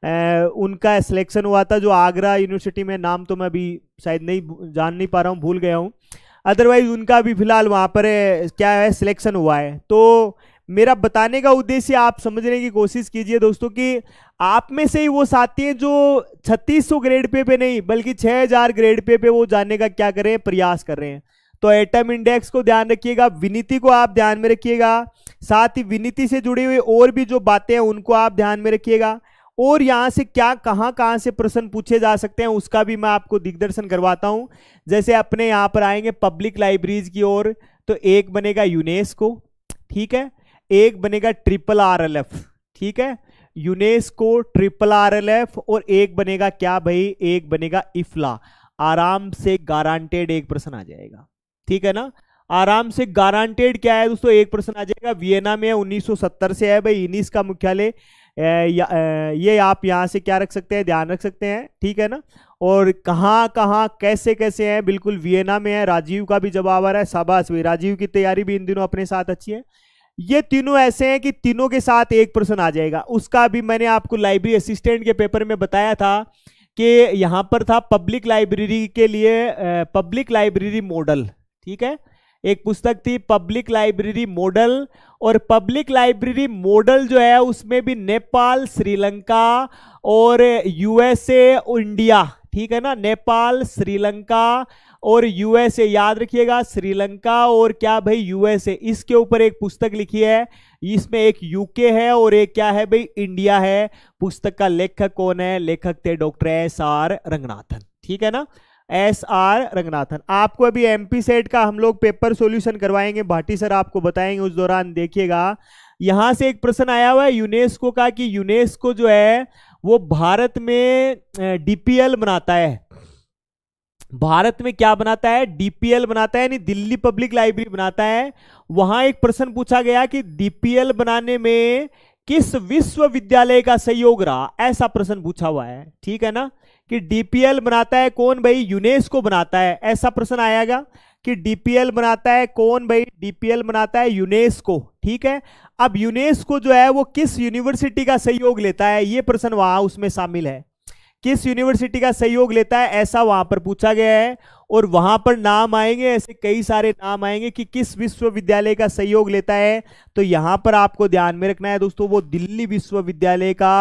आ, उनका सिलेक्शन हुआ था जो आगरा यूनिवर्सिटी में नाम तो मैं अभी शायद नहीं जान नहीं पा रहा हूँ भूल गया हूँ अदरवाइज उनका भी फिलहाल वहाँ पर क्या है सिलेक्शन हुआ है तो मेरा बताने का उद्देश्य आप समझने की कोशिश कीजिए दोस्तों कि आप में से ही वो साथी हैं जो 3600 ग्रेड पे पे नहीं बल्कि 6000 ग्रेड पे पे वो जाने का क्या कर रहे हैं प्रयास कर रहे हैं तो एटम इंडेक्स को ध्यान रखिएगा विनीति को आप ध्यान में रखिएगा साथ ही विनीति से जुड़ी हुई और भी जो बातें हैं उनको आप ध्यान में रखिएगा और यहाँ से क्या कहाँ कहाँ से प्रश्न पूछे जा सकते हैं उसका भी मैं आपको दिग्दर्शन करवाता हूँ जैसे अपने यहाँ पर आएंगे पब्लिक लाइब्रेरीज की ओर तो एक बनेगा यूनेस्को ठीक है एक बनेगा ट्रिपल आर एल एफ ठीक है UNESCO triple R L F और एक बनेगा क्या भाई एक बनेगा इफला आराम से गारंटेड एक प्रश्न आ जाएगा ठीक है ना आराम से गारंटेड क्या है दोस्तों एक प्रश्न आ जाएगा वियना में 1970 से है भाई इनिस का मुख्यालय ये आप यहाँ से क्या रख सकते हैं ध्यान रख सकते हैं ठीक है ना और कहाँ कहाँ कैसे कैसे हैं बिल्कुल वियना में है राजीव का भी जवाब आ रहा है शाबाश भाई राजीव की तैयारी भी इन दिनों अपने साथ अच्छी है ये तीनों ऐसे हैं कि तीनों के साथ एक प्रश्न आ जाएगा उसका भी मैंने आपको लाइब्रेरी असिस्टेंट के पेपर में बताया था कि यहाँ पर था पब्लिक लाइब्रेरी के लिए पब्लिक लाइब्रेरी मॉडल ठीक है एक पुस्तक थी पब्लिक लाइब्रेरी मॉडल और पब्लिक लाइब्रेरी मॉडल जो है उसमें भी नेपाल श्रीलंका और यूएसए इंडिया ठीक है ना नेपाल श्रीलंका और यूएसए याद रखिएगा श्रीलंका और क्या भाई यूएसए इसके ऊपर एक पुस्तक लिखी है इसमें एक यूके है और एक क्या है भाई इंडिया है पुस्तक का लेखक कौन है लेखक थे डॉक्टर एस आर रंगनाथन ठीक है ना एस आर रंगनाथन आपको अभी एमपी सेट का हम लोग पेपर सॉल्यूशन करवाएंगे भाटी सर आपको बताएंगे उस दौरान देखिएगा यहां से एक प्रश्न आया हुआ है यूनेस्को का कि यूनेस्को जो है वो भारत में डीपीएल बनाता है भारत में क्या बनाता है डीपीएल बनाता है यानी दिल्ली पब्लिक लाइब्रेरी बनाता है वहां एक प्रश्न पूछा गया कि डीपीएल बनाने में किस विश्वविद्यालय का सहयोग रहा ऐसा प्रश्न पूछा हुआ है ठीक है ना कि डीपीएल बनाता है कौन भाई यूनेस्को बनाता है ऐसा प्रश्न आएगा कि डीपीएल बनाता है कौन भाई डीपीएल बनाता है यूनेस्को ठीक है अब यूनेस्को जो है वो किस यूनिवर्सिटी का सहयोग लेता है ये प्रश्न वहां उसमें शामिल है किस यूनिवर्सिटी का सहयोग लेता है ऐसा वहां पर पूछा गया है और वहां पर नाम आएंगे ऐसे कई सारे नाम आएंगे कि किस विश्वविद्यालय का सहयोग लेता है तो यहां पर आपको ध्यान में रखना है दोस्तों वो दिल्ली विश्वविद्यालय का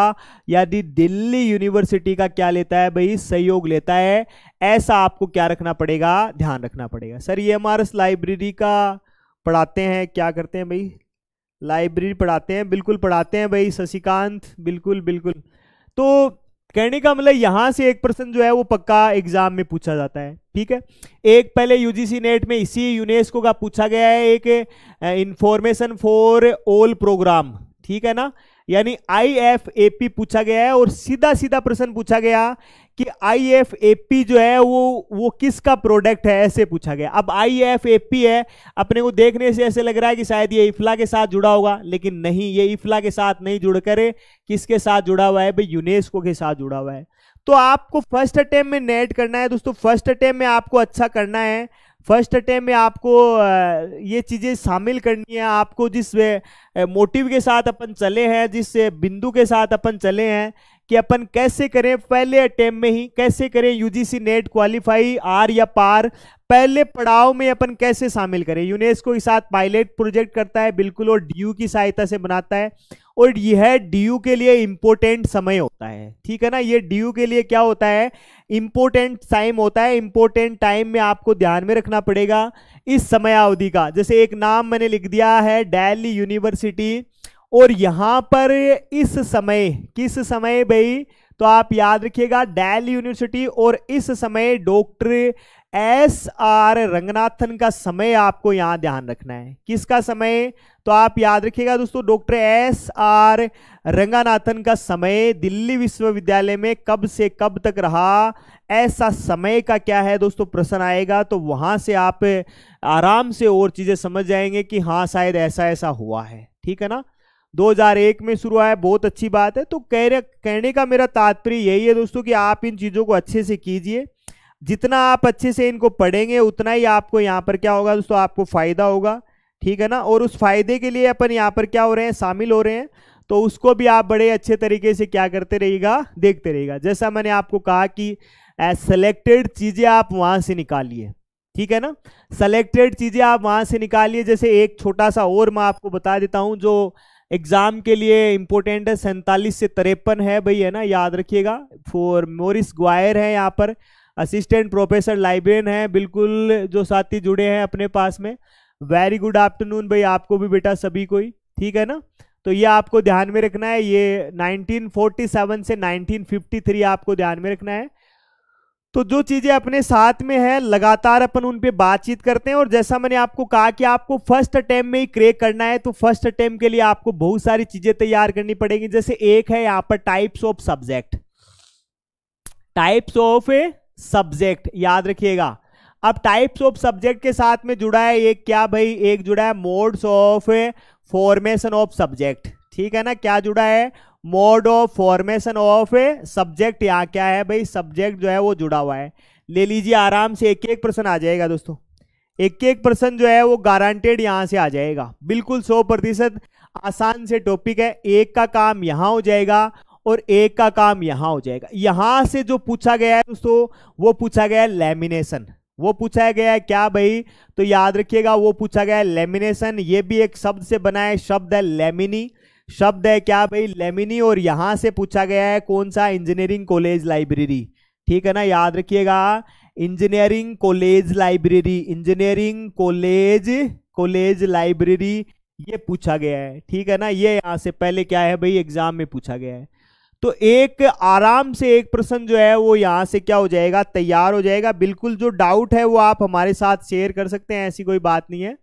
यानी दिल्ली यूनिवर्सिटी का क्या लेता है भाई सहयोग लेता है ऐसा आपको क्या रखना पड़ेगा ध्यान रखना पड़ेगा सर ये हमारा लाइब्रेरी का पढ़ाते हैं क्या करते हैं भाई लाइब्रेरी पढ़ाते हैं बिल्कुल पढ़ाते हैं भाई शशिकांत बिल्कुल बिल्कुल तो कहने का मतलब यहां से एक प्रश्न जो है वो पक्का एग्जाम में पूछा जाता है ठीक है एक पहले यूजीसी नेट में इसी यूनेस्को का पूछा गया है एक इंफॉर्मेशन फॉर ऑल प्रोग्राम ठीक है ना यानी आईएफएपी पूछा गया है और सीधा सीधा प्रश्न पूछा गया कि आईएफएपी जो है वो वो किसका प्रोडक्ट है ऐसे पूछा गया अब आईएफएपी है अपने को देखने से ऐसे लग रहा है कि शायद ये इफला के साथ जुड़ा होगा लेकिन नहीं ये इफला के साथ नहीं जुड़ कर किसके साथ जुड़ा हुआ है भाई यूनेस्को के साथ जुड़ा हुआ है तो आपको फर्स्ट अटेम्प में नेट करना है दोस्तों फर्स्ट अटेम्प में आपको अच्छा करना है फर्स्ट अटैम्प में आपको ये चीज़ें शामिल करनी है आपको जिस मोटिव के साथ अपन चले हैं जिस बिंदु के साथ अपन चले हैं कि अपन कैसे करें पहले अटेम्प में ही कैसे करें यूजीसी नेट क्वालिफाई आर या पार पहले पड़ाव में अपन कैसे शामिल करें यूनेस्को के साथ पायलट प्रोजेक्ट करता है बिल्कुल और डीयू की सहायता से बनाता है और यह डीयू के लिए इंपोर्टेंट समय होता है ठीक है ना ये डीयू के लिए क्या होता है इंपोर्टेंट टाइम होता है इंपोर्टेंट टाइम में आपको ध्यान में रखना पड़ेगा इस समय अवधि का जैसे एक नाम मैंने लिख दिया है डेली यूनिवर्सिटी और यहाँ पर इस समय किस समय भाई तो आप याद रखिएगा डेल यूनिवर्सिटी और इस समय डॉक्टर एस आर रंगनाथन का समय आपको यहां ध्यान रखना है किसका समय तो आप याद रखिएगा दोस्तों डॉक्टर एस आर रंगानाथन का समय दिल्ली विश्वविद्यालय में कब से कब तक रहा ऐसा समय का क्या है दोस्तों प्रश्न आएगा तो वहां से आप आराम से और चीजें समझ जाएंगे कि हाँ शायद ऐसा ऐसा हुआ है ठीक है ना 2001 में शुरू आया है बहुत अच्छी बात है तो कह रहे कहने का मेरा तात्पर्य यही है दोस्तों कि आप इन चीज़ों को अच्छे से कीजिए जितना आप अच्छे से इनको पढ़ेंगे उतना ही आपको यहाँ पर क्या होगा दोस्तों आपको फ़ायदा होगा ठीक है ना और उस फायदे के लिए अपन यहाँ पर क्या हो रहे हैं शामिल हो रहे हैं तो उसको भी आप बड़े अच्छे तरीके से क्या करते रहिएगा देखते रहिएगा जैसा मैंने आपको कहा कि सेलेक्टेड चीज़ें आप वहां से निकालिए ठीक है ना सेलेक्टेड चीज़ें आप वहां से निकालिए जैसे एक छोटा सा और मैं आपको बता देता हूँ जो एग्ज़ाम के लिए इंपॉर्टेंट है सैंतालीस से तिरपन है भाई है ना याद रखिएगा फॉर मोरिस ग्वायर है यहाँ पर असिस्टेंट प्रोफेसर लाइब्रेरियन हैं बिल्कुल जो साथी जुड़े हैं अपने पास में वेरी गुड आफ्टरनून भाई आपको भी बेटा सभी को ही ठीक है ना तो ये आपको ध्यान में रखना है ये 1947 से 1953 आपको ध्यान में रखना है तो जो चीज़ें अपने साथ में है लगातार अपन उन पर बातचीत करते हैं और जैसा मैंने आपको कहा कि आपको फर्स्ट अटैम्प में ही क्रेक करना है तो फर्स्ट अटैम्प के लिए आपको बहुत सारी चीज़ें तैयार करनी पड़ेगी जैसे एक है यहाँ पर types of subject types of subject याद रखिएगा अब टाइप्स ऑफ सब्जेक्ट के साथ में जुड़ा है एक क्या भाई एक जुड़ा है modes of formation of subject ठीक है ना क्या जुड़ा है mode of formation of subject यहाँ क्या है भाई सब्जेक्ट जो है वो जुड़ा हुआ है ले लीजिए आराम से एक एक प्रश्न आ जाएगा दोस्तों एक एक प्रश्न जो है वो गारंटेड यहाँ से आ जाएगा बिल्कुल सौ प्रतिशत आसान से टॉपिक है एक का काम यहाँ हो जाएगा और एक का काम यहां हो जाएगा यहां से जो पूछा गया है दोस्तों वो पूछा गया है लेमिनेशन वो पूछा गया है क्या भाई तो याद रखिएगा वो पूछा गया है लेमिनेशन ये भी एक शब्द से बना है शब्द है लेमिनी शब्द है क्या भाई लेमिनी और यहां से पूछा गया है कौन सा इंजीनियरिंग कॉलेज लाइब्रेरी ठीक है ना याद रखिएगा engineering college library engineering college college library ये पूछा गया है ठीक है ना ये यहां से पहले क्या है भाई एग्जाम में पूछा गया है तो एक आराम से एक प्रश्न जो है वो यहाँ से क्या हो जाएगा तैयार हो जाएगा बिल्कुल जो डाउट है वो आप हमारे साथ शेयर कर सकते हैं ऐसी कोई बात नहीं है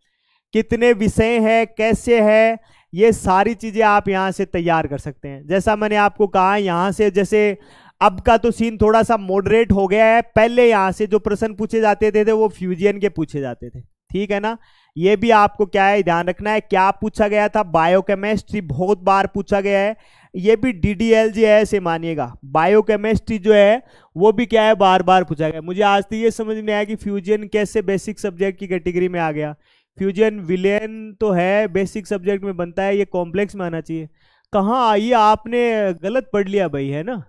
कितने विषय हैं कैसे है ये सारी चीज़ें आप यहाँ से तैयार कर सकते हैं जैसा मैंने आपको कहा यहाँ से जैसे अब का तो सीन थोड़ा सा मॉडरेट हो गया है पहले यहाँ से जो प्रश्न पूछे जाते थे, थे वो फ्यूजियन के पूछे जाते थे ठीक है ना ये भी आपको क्या है ध्यान रखना है क्या पूछा गया था बायोकेमिस्ट्री बहुत बार पूछा गया है ये भी डी डी एल जी है से मानिएगा बायोकेमिस्ट्री जो है वो भी क्या है बार बार पूछा गया मुझे आज तक तो ये समझ में आया कि फ्यूजन कैसे बेसिक सब्जेक्ट की कैटेगरी में आ गया फ्यूजन विलेन तो है बेसिक सब्जेक्ट में बनता है ये कॉम्प्लेक्स में आना चाहिए कहाँ आइए आपने गलत पढ़ लिया भाई है ना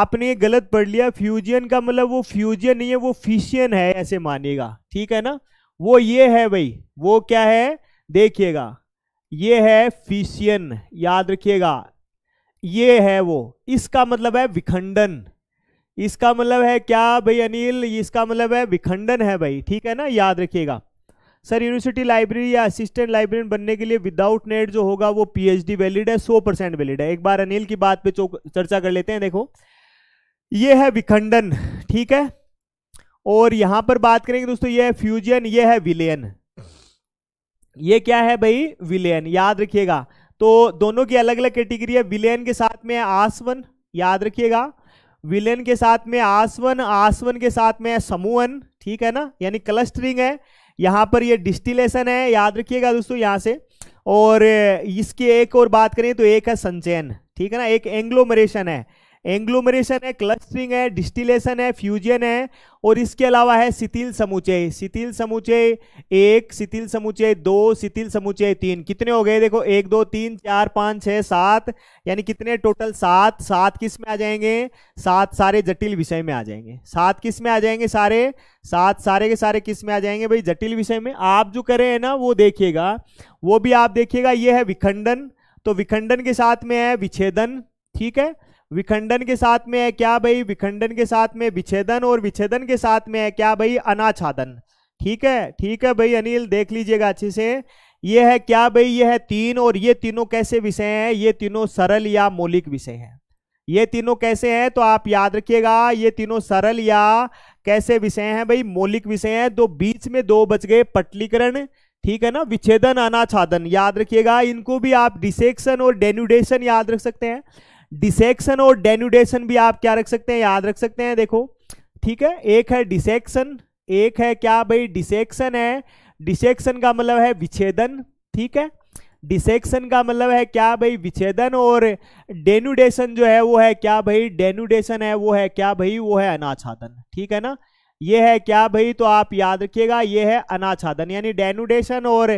आपने ये गलत पढ़ लिया फ्यूजियन का मतलब वो फ्यूजियन नहीं है वो फिशियन है ऐसे मानिएगा ठीक है ना वो ये है भाई वो क्या है देखिएगा ये है फिशियन याद रखिएगा ये है वो इसका मतलब है विखंडन इसका मतलब है क्या भाई अनिल इसका मतलब है विखंडन है भाई ठीक है ना याद रखिएगा सर यूनिवर्सिटी लाइब्रेरी या असिस्टेंट लाइब्रेरियन बनने के लिए विदाउट नेट जो होगा वो पीएचडी वैलिड है सो परसेंट वैलिड है एक बार अनिल की बात पे चर्चा कर लेते हैं देखो ये है विखंडन ठीक है और यहां पर बात करेंगे दोस्तों ये है फ्यूजन ये है विलयन ये क्या है भाई विलेन याद रखिएगा तो दोनों की अलग अलग कैटेगरी है विलयन के साथ में आसवन याद रखिएगा विलयन के साथ में आसवन आसवन के साथ में समूहन ठीक है ना यानी क्लस्टरिंग है यहाँ पर ये डिस्टिलेशन है याद रखिएगा दोस्तों यहाँ से और इसके एक और बात करें तो एक है संचयन ठीक है ना एक एंग्लोमरेशन है एंग्लोमरेशन है क्लस्टरिंग है डिस्टिलेशन है फ्यूजन है और इसके अलावा है शिथिल समूचे शिथिल समूचे एक शिथिल समूचे दो शिथिल समूचे तीन कितने हो गए देखो एक दो तीन चार पाँच छः सात यानी कितने टोटल सात सात किस में आ जाएंगे सात सारे जटिल विषय में आ जाएंगे सात किस में आ जाएंगे सारे सात सारे के सारे किस में आ जाएंगे भाई जटिल विषय में आप जो करें हैं ना वो देखिएगा वो भी आप देखिएगा ये है विखंडन तो विखंडन के साथ में है विच्छेदन ठीक है विखंडन के साथ में है क्या भाई विखंडन के साथ में विच्छेदन और विच्छेदन के साथ में है क्या भाई अनाच्छादन ठीक है ठीक है भाई अनिल देख लीजिएगा अच्छे से ये है क्या भाई ये है तीन और ये तीनों कैसे विषय हैं ये तीनों सरल या मौलिक विषय हैं ये तीनों कैसे हैं तो आप याद रखिएगा ये तीनों सरल या कैसे विषय हैं भाई मौलिक विषय हैं तो बीच में दो बच गए पटलीकरण ठीक है ना विच्छेदन अनाच्छादन याद रखिएगा इनको भी आप डिसेक्शन और डेन्यूडेशन याद रख सकते हैं डिसेक्शन और डेन्यूडेशन भी आप क्या रख सकते हैं याद रख सकते हैं देखो ठीक है एक है डिसेक्शन एक है क्या भाई डिसेक्शन है डिसेक्शन का मतलब है विच्छेदन ठीक है डिसेक्शन का मतलब है क्या भाई विच्छेदन और डेनुडेशन जो है वो है क्या भाई डेनुडेशन है वो है क्या भाई वो है अनाच्छादन ठीक है ना ये है क्या भाई तो आप याद रखिएगा ये है अनाच्छादन यानी डेनुडेशन और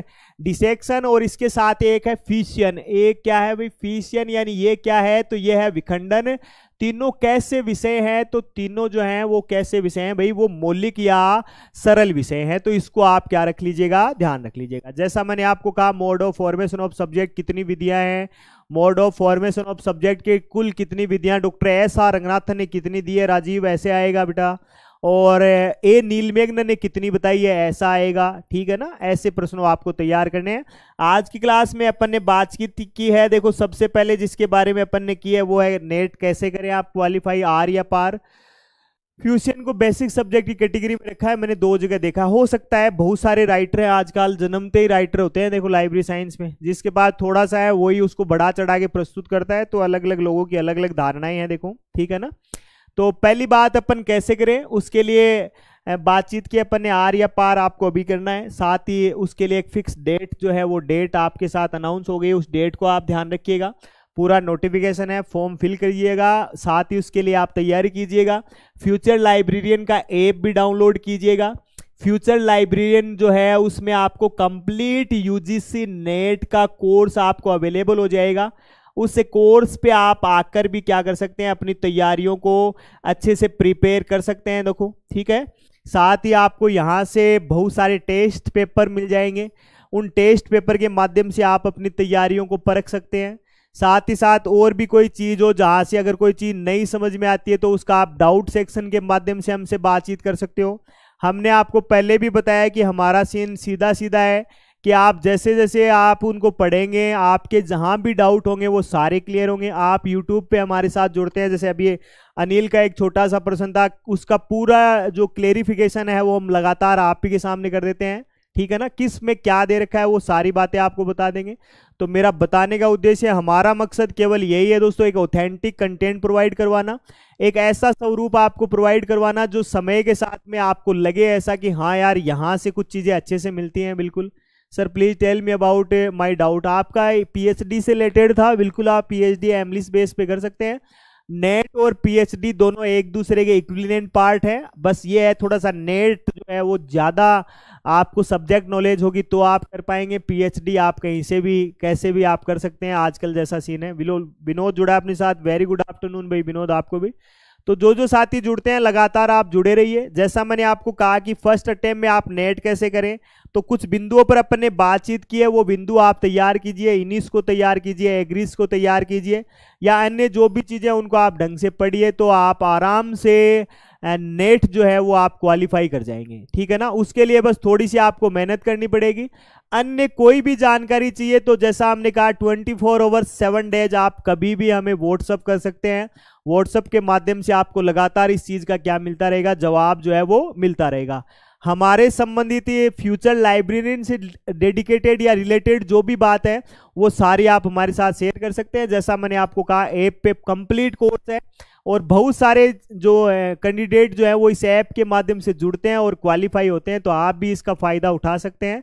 डिसेक्शन और इसके साथ एक है फीशियन एक क्या है भाई फीशियन यानी ये क्या है तो ये है विखंडन तीनों कैसे विषय हैं तो तीनों जो हैं वो कैसे विषय हैं भाई वो मौलिक या सरल विषय हैं तो इसको आप क्या रख लीजिएगा ध्यान रख लीजिएगा जैसा मैंने आपको कहा mode of formation of subject कितनी विधियां हैं mode of formation of subject के कुल कितनी विधियां डॉक्टर एस आर रंगनाथन ने कितनी दी है राजीव ऐसे आएगा बेटा और ए नीलमेघन ने कितनी बताई है ऐसा आएगा ठीक है ना ऐसे प्रश्नों आपको तैयार करने हैं आज की क्लास में अपन ने बातचीत की है देखो सबसे पहले जिसके बारे में अपन ने की है वो है नेट कैसे करें आप क्वालिफाई आर या पार फ्यूशन को बेसिक सब्जेक्ट की कैटेगरी में रखा है मैंने दो जगह देखा हो सकता है बहुत सारे राइटर हैं आजकल जन्मते ही राइटर होते हैं देखो लाइब्रेरी साइंस में जिसके बाद थोड़ा सा है वही उसको बढ़ा चढ़ा के प्रस्तुत करता है तो अलग अलग लोगों की अलग अलग धारणाएं हैं देखो ठीक है ना तो पहली बात अपन कैसे करें उसके लिए बातचीत की अपन ने आर या पार आपको अभी करना है साथ ही उसके लिए एक फिक्स डेट जो है वो डेट आपके साथ अनाउंस हो गई उस डेट को आप ध्यान रखिएगा पूरा नोटिफिकेशन है फॉर्म फिल करिएगा साथ ही उसके लिए आप तैयारी कीजिएगा फ्यूचर लाइब्रेरियन का ऐप भी डाउनलोड कीजिएगा फ्यूचर लाइब्रेरियन जो है उसमें आपको कंप्लीट यूजीसी नेट का कोर्स आपको अवेलेबल हो जाएगा उस कोर्स पे आप आकर भी क्या कर सकते हैं अपनी तैयारियों को अच्छे से प्रिपेयर कर सकते हैं देखो ठीक है साथ ही आपको यहाँ से बहुत सारे टेस्ट पेपर मिल जाएंगे उन टेस्ट पेपर के माध्यम से आप अपनी तैयारियों को परख सकते हैं साथ ही साथ और भी कोई चीज़ हो जहाँ से अगर कोई चीज़ नहीं समझ में आती है तो उसका आप डाउट सेक्शन के माध्यम से हमसे बातचीत कर सकते हो हमने आपको पहले भी बताया कि हमारा सीन सीधा सीधा है कि आप जैसे जैसे आप उनको पढ़ेंगे आपके जहाँ भी डाउट होंगे वो सारे क्लियर होंगे आप यूट्यूब पे हमारे साथ जुड़ते हैं जैसे अभी अनिल का एक छोटा सा प्रश्न था उसका पूरा जो क्लेरिफिकेशन है वो हम लगातार आप ही के सामने कर देते हैं ठीक है ना किस में क्या दे रखा है वो सारी बातें आपको बता देंगे तो मेरा बताने का उद्देश्य हमारा मकसद केवल यही है दोस्तों एक ऑथेंटिक कंटेंट प्रोवाइड करवाना एक ऐसा स्वरूप आपको प्रोवाइड करवाना जो समय के साथ में आपको लगे ऐसा कि हाँ यार यहाँ से कुछ चीज़ें अच्छे से मिलती हैं बिल्कुल sir please tell me about my doubt आपका पीएचडी से रिलेटेड था बिल्कुल आप पीएचडी एमलिस बेस पे कर सकते हैं नेट और पीएचडी दोनों एक दूसरे के इक्विलेंट पार्ट हैं बस ये है थोड़ा सा नेट जो है वो ज़्यादा आपको सब्जेक्ट नॉलेज होगी तो आप कर पाएंगे पीएचडी आप कहीं से भी कैसे भी आप कर सकते हैं आजकल जैसा सीन है विनोद जुड़ा अपने साथ वेरी गुड आफ्टरनून भाई विनोद आपको भी तो जो जो साथी जुड़ते हैं लगातार आप जुड़े रहिए जैसा मैंने आपको कहा कि फर्स्ट अटेम्प में आप नेट कैसे करें तो कुछ बिंदुओं पर अपन ने बातचीत की है वो बिंदु आप तैयार कीजिए इनिस को तैयार कीजिए एग्रीस को तैयार कीजिए या अन्य जो भी चीज़ें उनको आप ढंग से पढ़िए तो आप आराम से एंड नेट जो है वो आप क्वालिफाई कर जाएंगे ठीक है ना उसके लिए बस थोड़ी सी आपको मेहनत करनी पड़ेगी अन्य कोई भी जानकारी चाहिए तो जैसा हमने कहा 24 फोर ओवर सेवन डेज आप कभी भी हमें व्हाट्सअप कर सकते हैं व्हाट्सअप के माध्यम से आपको लगातार इस चीज़ का क्या मिलता रहेगा जवाब जो है वो मिलता रहेगा हमारे संबंधित ये फ्यूचर लाइब्रेरियन से डेडिकेटेड या रिलेटेड जो भी बात है वो सारी आप हमारे साथ शेयर कर सकते हैं जैसा मैंने आपको कहा ऐप पे कंप्लीट कोर्स है और बहुत सारे जो कैंडिडेट जो है वो इस ऐप के माध्यम से जुड़ते हैं और क्वालिफाई होते हैं तो आप भी इसका फ़ायदा उठा सकते हैं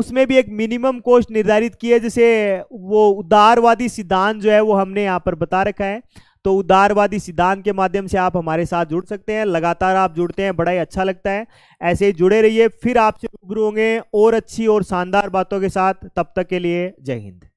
उसमें भी एक मिनिमम कोस्ट निर्धारित किए है जैसे वो उदारवादी सिद्धांत जो है वो हमने यहाँ पर बता रखा है तो उदारवादी सिद्धांत के माध्यम से आप हमारे साथ जुड़ सकते हैं लगातार आप जुड़ते हैं बड़ा ही अच्छा लगता है ऐसे ही जुड़े रहिए फिर आपसे रूबरू होंगे और अच्छी और शानदार बातों के साथ तब तक के लिए जय हिंद